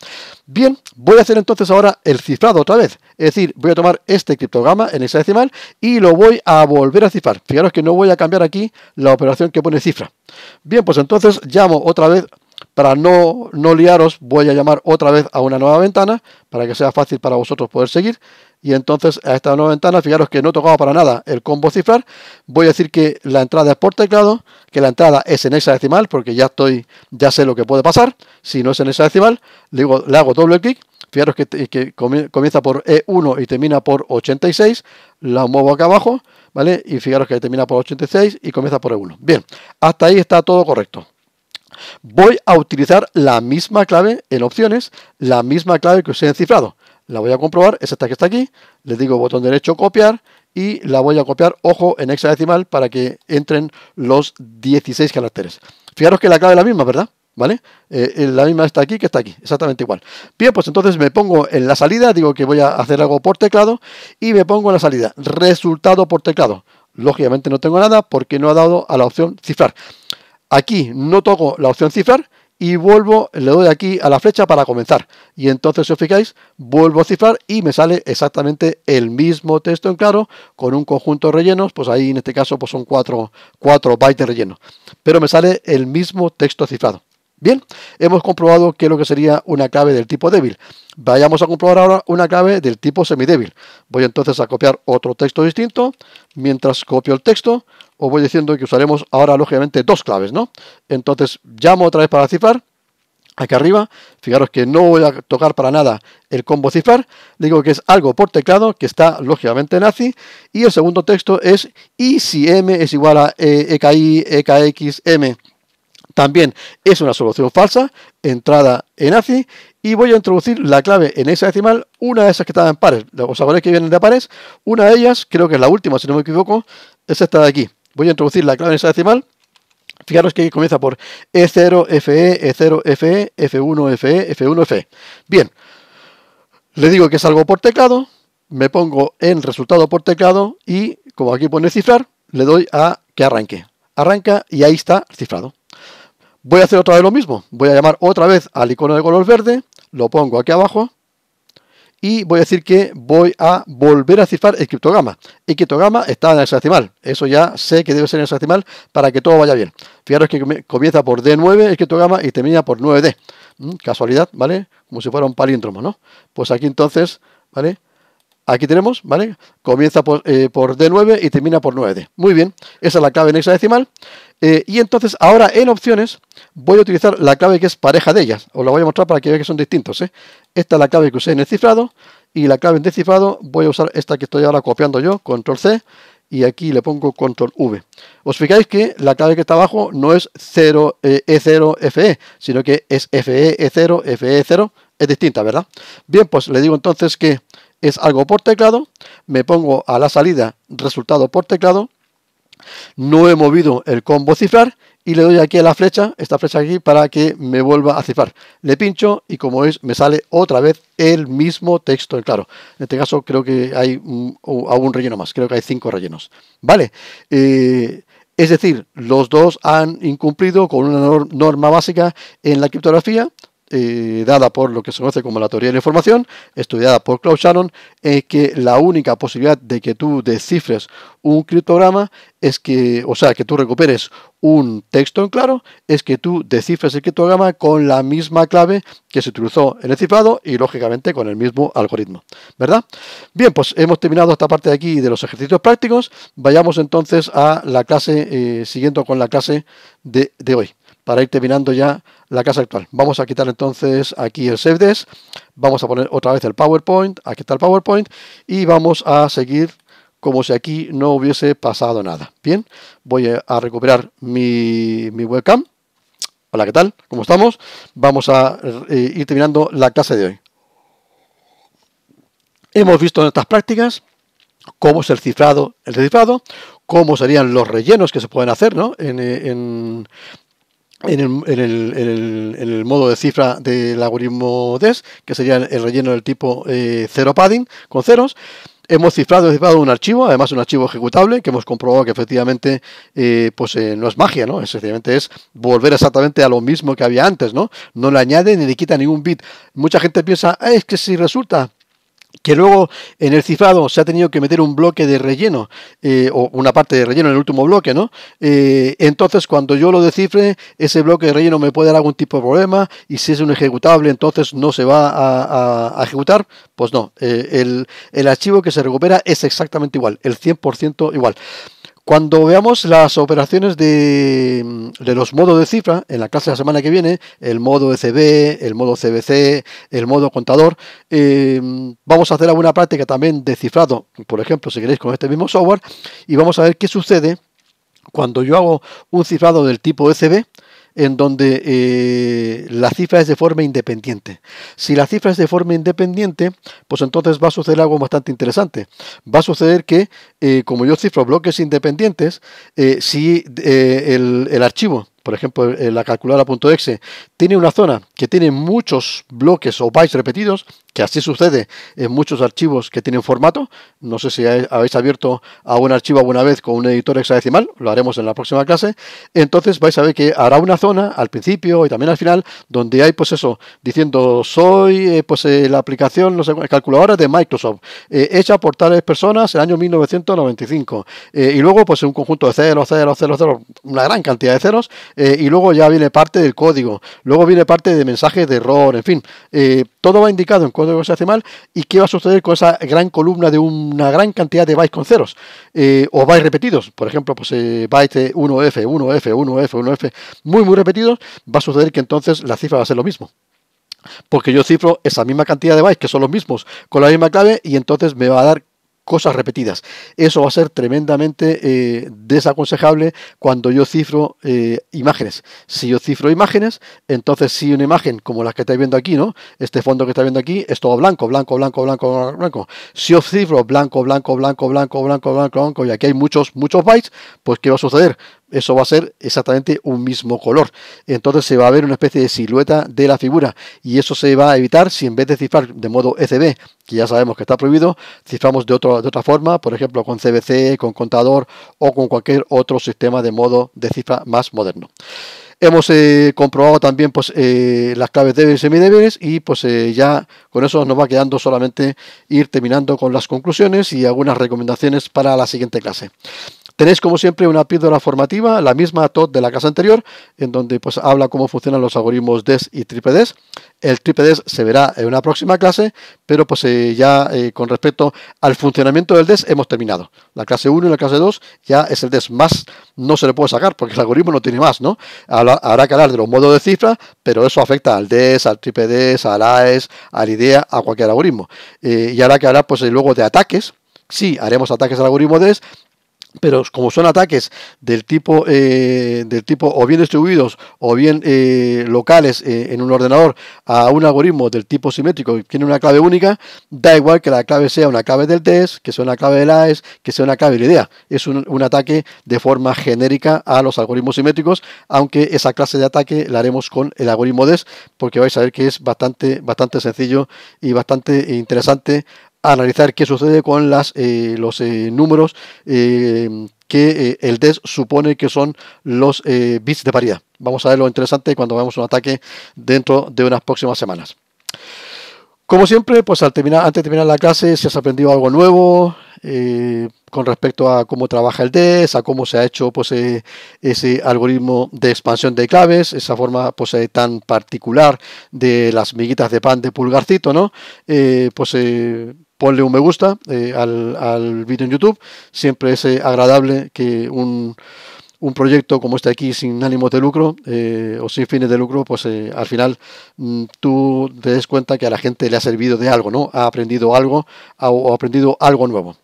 Bien, voy a hacer entonces ahora el cifrado otra vez. Es decir, voy a tomar este criptograma en hexadecimal y lo voy a volver a cifrar. Fijaros que no voy a cambiar aquí la operación que pone cifra. Bien, pues entonces llamo otra vez para no, no liaros, voy a llamar otra vez a una nueva ventana para que sea fácil para vosotros poder seguir. Y entonces a esta nueva ventana, fijaros que no he tocado para nada el combo cifrar. Voy a decir que la entrada es por teclado, que la entrada es en hexadecimal, porque ya estoy, ya sé lo que puede pasar. Si no es en hexadecimal, le, hago doble clic. Fijaros que, comienza por E1 y termina por 86. La muevo acá abajo. ¿vale? Y fijaros que termina por 86 y comienza por e 1. Bien, hasta ahí está todo correcto voy a utilizar la misma clave en opciones, la misma clave que os he encifrado. La voy a comprobar, es esta que está aquí, le digo botón derecho copiar y la voy a copiar, ojo, en hexadecimal para que entren los 16 caracteres. Fijaros que la clave es la misma, ¿verdad? ¿Vale? Eh, eh, la misma está aquí que está aquí, exactamente igual. Bien, pues entonces me pongo en la salida, digo que voy a hacer algo por teclado y me pongo en la salida, resultado por teclado. Lógicamente no tengo nada porque no ha dado a la opción cifrar. Aquí no toco la opción cifrar y vuelvo, le doy aquí a la flecha para comenzar. Y entonces, si os fijáis, vuelvo a cifrar y me sale exactamente el mismo texto en claro con un conjunto de rellenos. Pues ahí en este caso pues son 4 cuatro, bytes de relleno. Pero me sale el mismo texto cifrado. Bien, hemos comprobado que lo que sería una clave del tipo débil. Vayamos a comprobar ahora una clave del tipo semidébil. Voy entonces a copiar otro texto distinto. Mientras copio el texto, os voy diciendo que usaremos ahora, lógicamente, dos claves, ¿no? Entonces, llamo otra vez para cifrar, aquí arriba, fijaros que no voy a tocar para nada el combo cifrar, digo que es algo por teclado, que está lógicamente en ACI, y el segundo texto es, y si m es igual a EKI, e e m también es una solución falsa, entrada en ACI, y voy a introducir la clave en esa decimal, una de esas que estaba en pares, Los sabores que vienen de pares, una de ellas, creo que es la última, si no me equivoco, es esta de aquí, Voy a introducir la clave en esa decimal. Fijaros que comienza por E0FE, E0FE, F1FE, F1FE. Bien, le digo que salgo por teclado, me pongo en resultado por teclado y como aquí pone cifrar, le doy a que arranque. Arranca y ahí está cifrado. Voy a hacer otra vez lo mismo. Voy a llamar otra vez al icono de color verde, lo pongo aquí abajo y voy a decir que voy a volver a cifrar el criptograma. El criptograma está en el hexadecimal. Eso ya sé que debe ser en hexadecimal para que todo vaya bien. Fijaros que comienza por D9 el criptograma y termina por 9D. Mm, casualidad, ¿vale? Como si fuera un palíndromo, ¿no? Pues aquí entonces, ¿vale? Aquí tenemos, ¿vale? Comienza por, eh, por D9 y termina por 9D. Muy bien, esa es la clave en hexadecimal. Eh, y entonces ahora en opciones voy a utilizar la clave que es pareja de ellas. Os la voy a mostrar para que veáis que son distintos. ¿eh? Esta es la clave que usé en el cifrado y la clave en descifrado voy a usar esta que estoy ahora copiando yo, control C y aquí le pongo control V. Os fijáis que la clave que está abajo no es 0 E0FE, eh, e, sino que es FE0, e FE0, e es distinta, ¿verdad? Bien, pues le digo entonces que es algo por teclado, me pongo a la salida resultado por teclado no he movido el combo cifrar y le doy aquí a la flecha, esta flecha aquí, para que me vuelva a cifrar. Le pincho y como veis me sale otra vez el mismo texto en claro. En este caso creo que hay un, algún relleno más, creo que hay cinco rellenos. Vale, eh, es decir, los dos han incumplido con una norma básica en la criptografía, eh, dada por lo que se conoce como la teoría de la información, estudiada por Claude Shannon, es que la única posibilidad de que tú descifres un criptograma es que, o sea, que tú recuperes un texto en claro, es que tú descifres el criptograma con la misma clave que se utilizó en el cifrado y, lógicamente, con el mismo algoritmo, ¿verdad? Bien, pues hemos terminado esta parte de aquí de los ejercicios prácticos. Vayamos entonces a la clase, eh, siguiendo con la clase de hoy para ir terminando ya la casa actual. Vamos a quitar entonces aquí el Desk. vamos a poner otra vez el PowerPoint, aquí está el PowerPoint, y vamos a seguir como si aquí no hubiese pasado nada. Bien, voy a recuperar mi, webcam. Hola, ¿qué tal? ¿Cómo estamos? Vamos a eh, ir terminando la clase de hoy. Hemos visto en estas prácticas cómo es el cifrado, el cifrado, cómo serían los rellenos que se pueden hacer ¿no? en, eh, en el, modo de cifra del algoritmo DES, que sería el relleno del tipo eh, cero padding con ceros. Hemos cifrado, cifrado, un archivo, además un archivo ejecutable, que hemos comprobado que efectivamente eh, pues, eh, no es magia, ¿no? Efectivamente es volver exactamente a lo mismo que había antes, ¿no? No le añade ni le quita ningún bit. Mucha gente piensa, ah, es que si resulta que luego en el cifrado se ha tenido que meter un bloque de relleno eh, o una parte de relleno en el último bloque, ¿no? Eh, entonces cuando yo lo descifre, ese bloque de relleno me puede dar algún tipo de problema y si es un ejecutable entonces no se va a, ejecutar, pues no, eh, el, el archivo que se recupera es exactamente igual, el 100% igual. Cuando veamos las operaciones de, los modos de cifra, en la clase de la semana que viene, el modo ECB, el modo CBC, el modo contador, eh, vamos a hacer alguna práctica también de cifrado, por ejemplo, si queréis con este mismo software, y vamos a ver qué sucede cuando yo hago un cifrado del tipo ECB, en donde eh, la cifra es de forma independiente. Si la cifra es de forma independiente, pues entonces va a suceder algo bastante interesante. Va a suceder que, eh, como yo cifro bloques independientes, eh, si el archivo por ejemplo eh, la calculadora.exe, tiene una zona que tiene muchos bloques o bytes repetidos, que así sucede en muchos archivos que tienen formato. No sé si habéis abierto algún archivo alguna vez con un editor hexadecimal, lo haremos en la próxima clase. Entonces vais a ver que hará una zona al principio y también al final donde hay pues eso, diciendo soy eh, pues eh, la aplicación, no sé, calculadora de Microsoft, hecha por tales personas en el año 1995. y luego pues un conjunto de ceros, ceros, ceros, ceros, una gran cantidad de ceros eh, y luego ya viene parte del código, luego viene parte de mensajes de error, en fin, eh, todo va indicado en código se hace mal y qué va a suceder con esa gran columna de una gran cantidad de bytes con ceros eh, o bytes repetidos, por ejemplo, pues byte 1F, 1F, 1F, 1F, muy, muy repetidos, va a suceder que entonces la cifra va a ser lo mismo porque yo cifro esa misma cantidad de bytes que son los mismos con la misma clave y entonces me va a dar cosas repetidas. Eso va a ser tremendamente eh, desaconsejable cuando yo cifro eh, imágenes. Si yo cifro imágenes, entonces si una imagen como las que estáis viendo aquí, ¿no? Este fondo que estáis viendo aquí es todo blanco, blanco, blanco, blanco, blanco. Si yo cifro blanco, blanco, blanco, blanco, blanco, blanco, blanco, y aquí hay muchos, muchos bytes, pues ¿qué va a suceder? eso va a ser exactamente un mismo color. Entonces se va a ver una especie de silueta de la figura y eso se va a evitar si en vez de cifrar de modo ECB, que ya sabemos que está prohibido, ciframos de, de otra forma, por ejemplo con CBC, con contador o con cualquier otro sistema de modo de cifra más moderno. Hemos eh, comprobado también pues, eh, las claves débiles y semidébiles y pues eh, ya con eso nos va quedando solamente ir terminando con las conclusiones y algunas recomendaciones para la siguiente clase. Tenéis como siempre una píldora formativa, la misma TOT de la casa anterior, en donde pues habla cómo funcionan los algoritmos DES y DES. El DES se verá en una próxima clase, pero pues eh, ya eh, con respecto al funcionamiento del DES hemos terminado. La clase 1 y la clase 2 ya es el DES más, no se le puede sacar porque el algoritmo no tiene más, ¿no? habrá que hablar de los modos de cifra, pero eso afecta al DES, al DES, al AES, al IDEA, a cualquier algoritmo. Eh, y habrá que hablar pues luego de ataques, sí, haremos ataques al algoritmo DES, pero como son ataques del tipo, eh, del tipo o bien distribuidos o bien eh, locales eh, en un ordenador a un algoritmo del tipo simétrico que tiene una clave única, da igual que la clave sea una clave del DES, que sea una clave del AES, que sea una clave de idea. E es un, ataque de forma genérica a los algoritmos simétricos, aunque esa clase de ataque la haremos con el algoritmo DES, porque vais a ver que es bastante, bastante sencillo y bastante interesante analizar qué sucede con las, eh, los eh, números eh, que el DES supone que son los bits de paridad. Vamos a ver lo interesante cuando veamos un ataque dentro de unas próximas semanas. Como siempre, pues al terminar, antes de terminar la clase, si has aprendido algo nuevo con respecto a cómo trabaja el DES, a cómo se ha hecho pues, ese algoritmo de expansión de claves, esa forma pues, tan particular de las miguitas de pan de pulgarcito, ¿no? pues ponle un me gusta eh, al, vídeo en YouTube. Siempre es eh, agradable que un, proyecto como este aquí, sin ánimos de lucro eh, o sin fines de lucro, pues al final mm, tú te des cuenta que a la gente le ha servido de algo, ¿no? Ha aprendido algo o ha aprendido algo nuevo.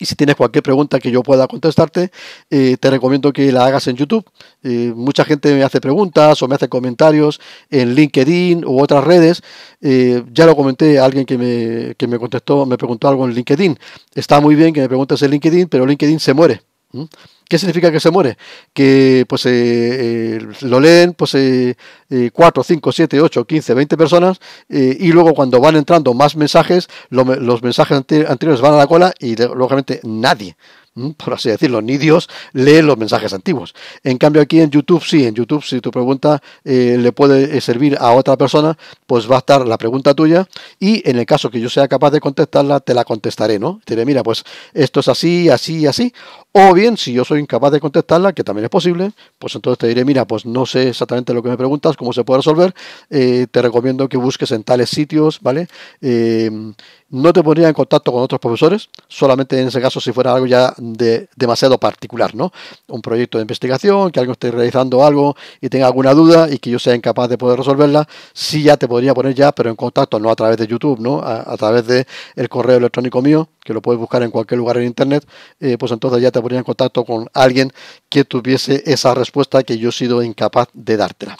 Y si tienes cualquier pregunta que yo pueda contestarte, eh, te recomiendo que la hagas en YouTube. Eh, mucha gente me hace preguntas o me hace comentarios en LinkedIn u otras redes. Eh, ya lo comenté alguien que me, que me contestó, me preguntó algo en LinkedIn. Está muy bien que me preguntes en LinkedIn, pero LinkedIn se muere. ¿Qué significa que se muere? Que pues eh, eh, lo leen 4, 5, 7, 8, 15, 20 personas eh, y luego cuando van entrando más mensajes, los mensajes anteriores van a la cola y lógicamente nadie por así decirlo, ni Dios lee los mensajes antiguos. En cambio aquí en YouTube sí, en YouTube si tu pregunta eh, le puede eh, servir a otra persona, pues va a estar la pregunta tuya y en el caso que yo sea capaz de contestarla, te la contestaré, ¿no? Te diré, mira, pues esto es así, así, así. O bien, si yo soy incapaz de contestarla, que también es posible, pues entonces te diré, mira, pues no sé exactamente lo que me preguntas, cómo se puede resolver, eh, te recomiendo que busques en tales sitios, ¿vale? no te pondría en contacto con otros profesores, solamente en ese caso si fuera algo ya de, demasiado particular, ¿no? Un proyecto de investigación, que alguien esté realizando algo y tenga alguna duda y que yo sea incapaz de poder resolverla, sí ya te podría poner ya, pero en contacto, no a través de YouTube, ¿no? A, través de el correo electrónico mío, que lo puedes buscar en cualquier lugar en internet, eh, pues entonces ya te pondría en contacto con alguien que tuviese esa respuesta que yo he sido incapaz de dártela.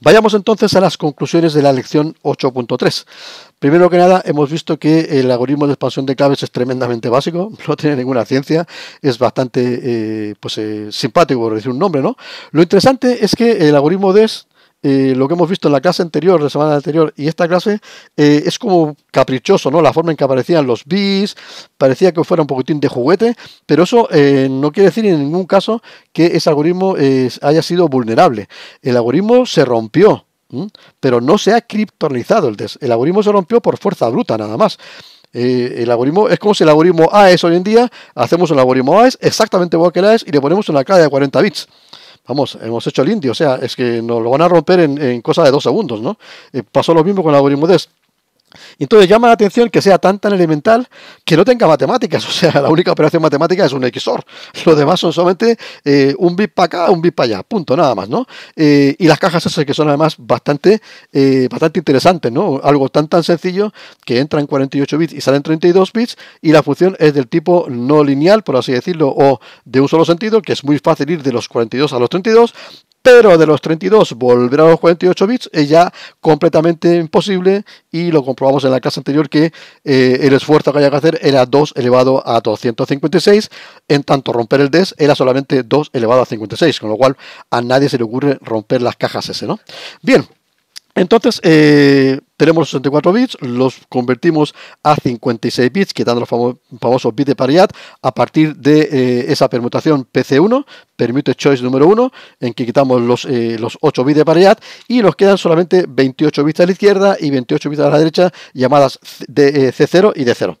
Vayamos entonces a las conclusiones de la lección 8.3. Primero que nada, hemos visto que el algoritmo de expansión de claves es tremendamente básico, no tiene ninguna ciencia, es bastante eh, pues, eh, simpático, por decir un nombre. ¿no? Lo interesante es que el algoritmo DES eh, lo que hemos visto en la clase anterior, la semana anterior, y esta clase eh, es como caprichoso, ¿no? La forma en que aparecían los bits, parecía que fuera un poquitín de juguete, pero eso eh, no quiere decir en ningún caso que ese algoritmo haya sido vulnerable. El algoritmo se rompió, pero no se ha criptonizado el test. El algoritmo se rompió por fuerza bruta, nada más. el algoritmo es como si el algoritmo AES hoy en día hacemos un algoritmo AES exactamente igual que el AES y le ponemos una clave de 40 bits. Vamos, hemos hecho el indio, o sea, es que nos lo van a romper en, cosa de dos segundos, ¿no? Eh, pasó lo mismo con la Borimudez entonces llama la atención que sea tan tan elemental que no tenga matemáticas. O sea, la única operación matemática es un XOR. Lo demás son solamente eh, un bit para acá, un bit para allá. Punto, nada más, ¿no? Eh, y las cajas esas que son además bastante, eh, bastante interesantes, ¿no? Algo tan tan sencillo que entra en 48 bits y salen 32 bits y la función es del tipo no lineal, por así decirlo, o de un solo sentido, que es muy fácil ir de los 42 a los 32 pero de los 32 volver a los 48 bits es ya completamente imposible y lo comprobamos en la clase anterior que eh, el esfuerzo que había que hacer era 2 elevado a 256, en tanto romper el DES era solamente 2 elevado a 56, con lo cual a nadie se le ocurre romper las cajas ese, ¿no? Bien, entonces, eh, tenemos 64 bits, los convertimos a 56 bits, quitando los famosos bits de paridad, a partir de eh, esa permutación PC1, permite choice número 1, en que quitamos los, 8 eh, bits de paridad y nos quedan solamente 28 bits a la izquierda y 28 bits a la derecha, llamadas de, eh, C0 y D0.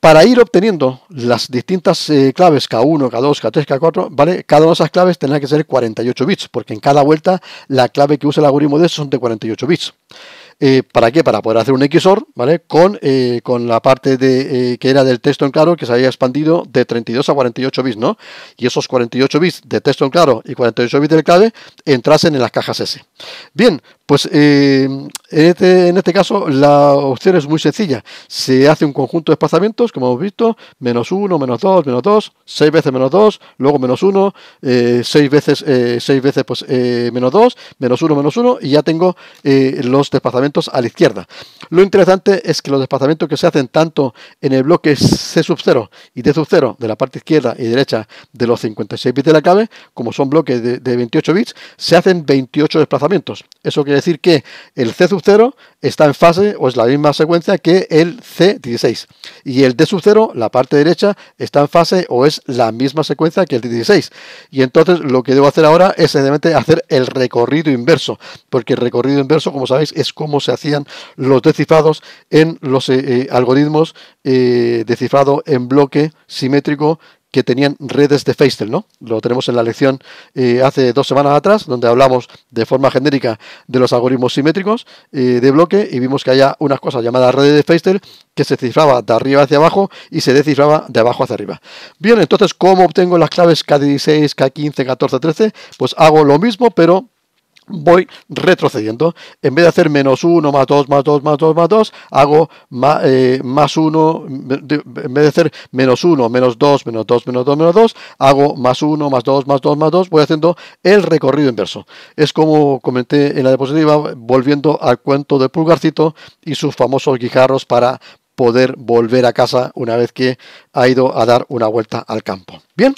Para ir obteniendo las distintas claves K1, K2, K3, K4, ¿vale? Cada una de esas claves tendrá que ser 48 bits, porque en cada vuelta la clave que usa el algoritmo de son de 48 bits. Eh, ¿Para qué? Para poder hacer un XOR, ¿vale? Con, eh, con la parte de, eh, que era del texto en claro que se había expandido de 32 a 48 bits, ¿no? Y esos 48 bits de texto en claro y 48 bits del clave entrasen en las cajas S. Bien, pues eh, este, en, este, caso la opción es muy sencilla. Se hace un conjunto de desplazamientos, como hemos visto, menos 1, menos 2, menos 2, 6 veces menos 2, luego menos 1, 6 eh, veces, eh, seis veces pues, menos 2, menos 1, menos 1, y ya tengo los desplazamientos a la izquierda. Lo interesante es que los desplazamientos que se hacen tanto en el bloque C sub 0 y D sub 0 de la parte izquierda y derecha de los 56 bits de la clave, como son bloques de, de 28 bits, se hacen 28 desplazamientos. Eso quiere decir que el C sub 0 está en fase o es la misma secuencia que el C16. Y el D sub 0, la parte derecha, está en fase o es la misma secuencia que el c 16 Y entonces lo que debo hacer ahora es simplemente hacer el recorrido inverso, porque el recorrido inverso, como sabéis, es como se hacían los descifrados en los eh, eh, algoritmos eh, de cifrado en bloque simétrico que tenían redes de Feistel, ¿no? Lo tenemos en la lección eh, hace dos semanas atrás, donde hablamos de forma genérica de los algoritmos simétricos eh, de bloque y vimos que había unas cosas llamadas redes de Feistel que se cifraba de arriba hacia abajo y se descifraba de abajo hacia arriba. Bien, entonces, ¿cómo obtengo las claves K16, K15, 14, 13? Pues hago lo mismo, pero voy retrocediendo. En vez de hacer menos 1, más 2, más 2, más 2, más 2, hago eh, más, 1, en vez de hacer menos 1, menos 2, menos 2, menos 2, menos 2, hago más 1, más 2, más 2, más 2, voy haciendo el recorrido inverso. Es como comenté en la diapositiva, volviendo al cuento de Pulgarcito y sus famosos guijarros para poder volver a casa una vez que ha ido a dar una vuelta al campo. Bien.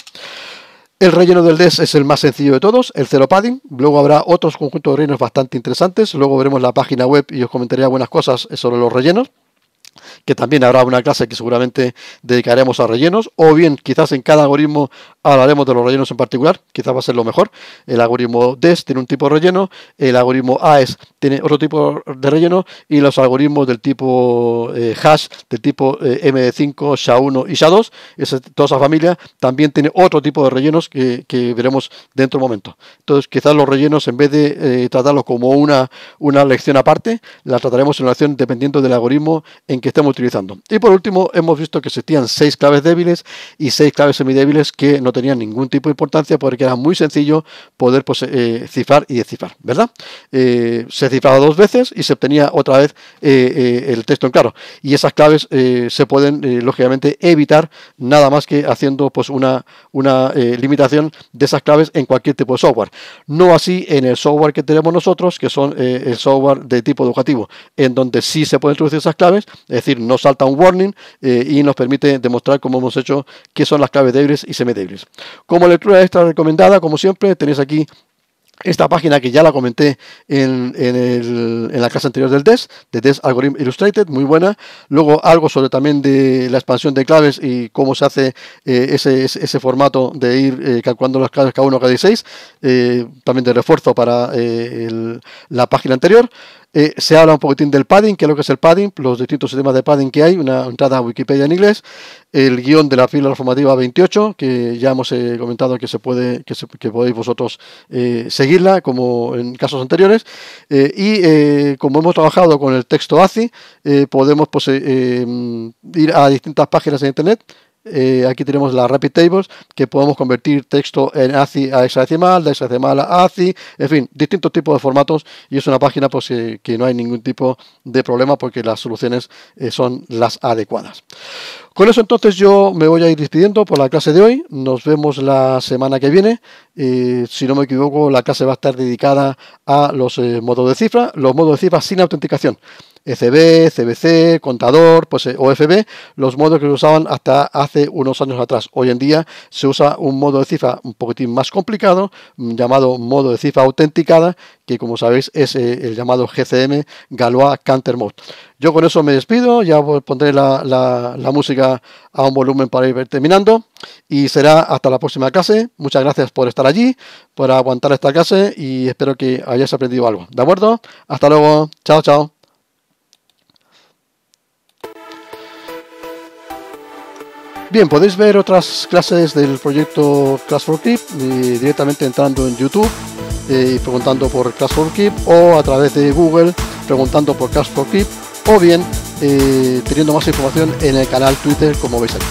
El relleno del DES es el más sencillo de todos, el Zero padding. Luego habrá otros conjuntos de rellenos bastante interesantes. Luego veremos la página web y os comentaré algunas cosas sobre los rellenos que también habrá una clase que seguramente dedicaremos a rellenos, o bien quizás en cada algoritmo hablaremos de los rellenos en particular, quizás va a ser lo mejor. El algoritmo DES tiene un tipo de relleno, el algoritmo AES tiene otro tipo de relleno, y los algoritmos del tipo eh, hash, del tipo eh, m MD5, SHA1 y SHA2, esa, toda esa familia también tiene otro tipo de rellenos que, veremos dentro de un momento. Entonces quizás los rellenos en vez de tratarlo eh, tratarlos como una, una lección aparte, la trataremos en una lección dependiendo del algoritmo en que estemos y por último, hemos visto que existían seis claves débiles y seis claves semidébiles que no tenían ningún tipo de importancia porque era muy sencillo poder pues, eh, cifrar y descifrar, ¿verdad? Eh, se cifraba dos veces y se obtenía otra vez eh, el texto en claro. Y esas claves se pueden, lógicamente, evitar nada más que haciendo pues, una, una limitación de esas claves en cualquier tipo de software. No así en el software que tenemos nosotros, que son el software de tipo educativo, en donde sí se pueden introducir esas claves, es decir, nos salta un warning eh, y nos permite demostrar, como hemos hecho, que son las claves débiles y semidébiles. Como lectura extra recomendada, como siempre, tenéis aquí esta página que ya la comenté en, en, la clase anterior del DES, de DES Algorithm Illustrated, muy buena. Luego algo sobre también de la expansión de claves y cómo se hace eh, ese, ese, formato de ir eh, calculando las claves cada uno cada 16, también de refuerzo para la página anterior. Eh, se habla un poquitín del padding, que es lo que es el padding, los distintos sistemas de padding que hay, una entrada a Wikipedia en inglés, el guión de la fila formativa 28, que ya hemos eh, comentado que se puede, que, podéis vosotros eh, seguirla, como en casos anteriores, y como hemos trabajado con el texto ACI, podemos pues, em, ir a distintas páginas de internet, eh, aquí tenemos las rapid tables, que podemos convertir texto en ACI a hexadecimal, de hexadecimal a ACI, en fin, distintos tipos de formatos y es una página pues, eh, que no hay ningún tipo de problema porque las soluciones eh, son las adecuadas. Con eso entonces yo me voy a ir despidiendo por la clase de hoy. Nos vemos la semana que viene. si no me equivoco, la clase va a estar dedicada a los modos de cifra, los modos de cifra sin autenticación. ECB, CBC, contador, pues eh, OFB, los modos que se usaban hasta hace unos años atrás. Hoy en día se usa un modo de cifra un poquitín más complicado, mm, llamado modo de cifra autenticada, que como sabéis es eh, el llamado GCM Galois Canter Mode. Yo con eso me despido, ya pondré la, la música a un volumen para ir terminando y será hasta la próxima clase. Muchas gracias por estar allí, por aguantar esta clase y espero que hayáis aprendido algo. ¿De acuerdo? Hasta luego. Chao, chao. Bien, podéis ver otras clases del proyecto Class for Keep eh, directamente entrando en YouTube eh, y preguntando por Class for Keep o a través de Google preguntando por Class for Keep o bien eh, teniendo más información en el canal Twitter como veis aquí.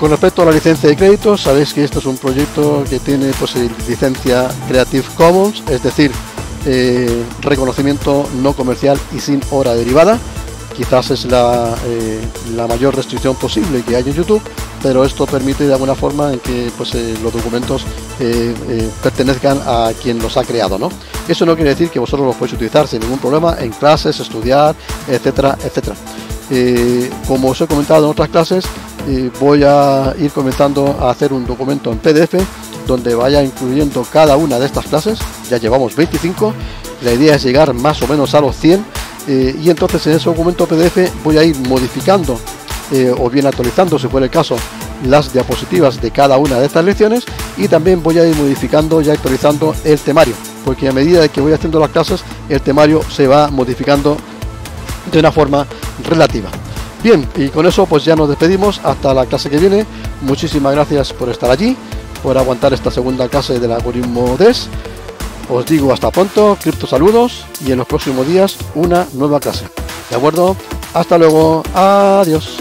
Con respecto a la licencia de créditos, sabéis que esto es un proyecto que tiene pues, licencia Creative Commons, es decir, eh, reconocimiento no comercial y sin hora derivada. Quizás es eh, la, mayor restricción posible que hay en YouTube, pero esto permite de alguna forma en que pues, eh, los documentos pertenezcan a quien los ha creado. ¿no? Eso no quiere decir que vosotros los podéis utilizar sin ningún problema en clases, estudiar, etcétera, etcétera. como os he comentado en otras clases, voy a ir comenzando a hacer un documento en PDF donde vaya incluyendo cada una de estas clases, ya llevamos 25, la idea es llegar más o menos a los 100 eh, y entonces en ese documento PDF voy a ir modificando eh, o bien actualizando, si fuera el caso, las diapositivas de cada una de estas lecciones y también voy a ir modificando y actualizando el temario, porque a medida que voy haciendo las clases, el temario se va modificando de una forma relativa. Bien, y con eso pues ya nos despedimos hasta la clase que viene. Muchísimas gracias por estar allí por aguantar esta segunda clase del algoritmo DES. Os digo hasta pronto, cripto saludos y en los próximos días una nueva clase. ¿De acuerdo? Hasta luego, adiós.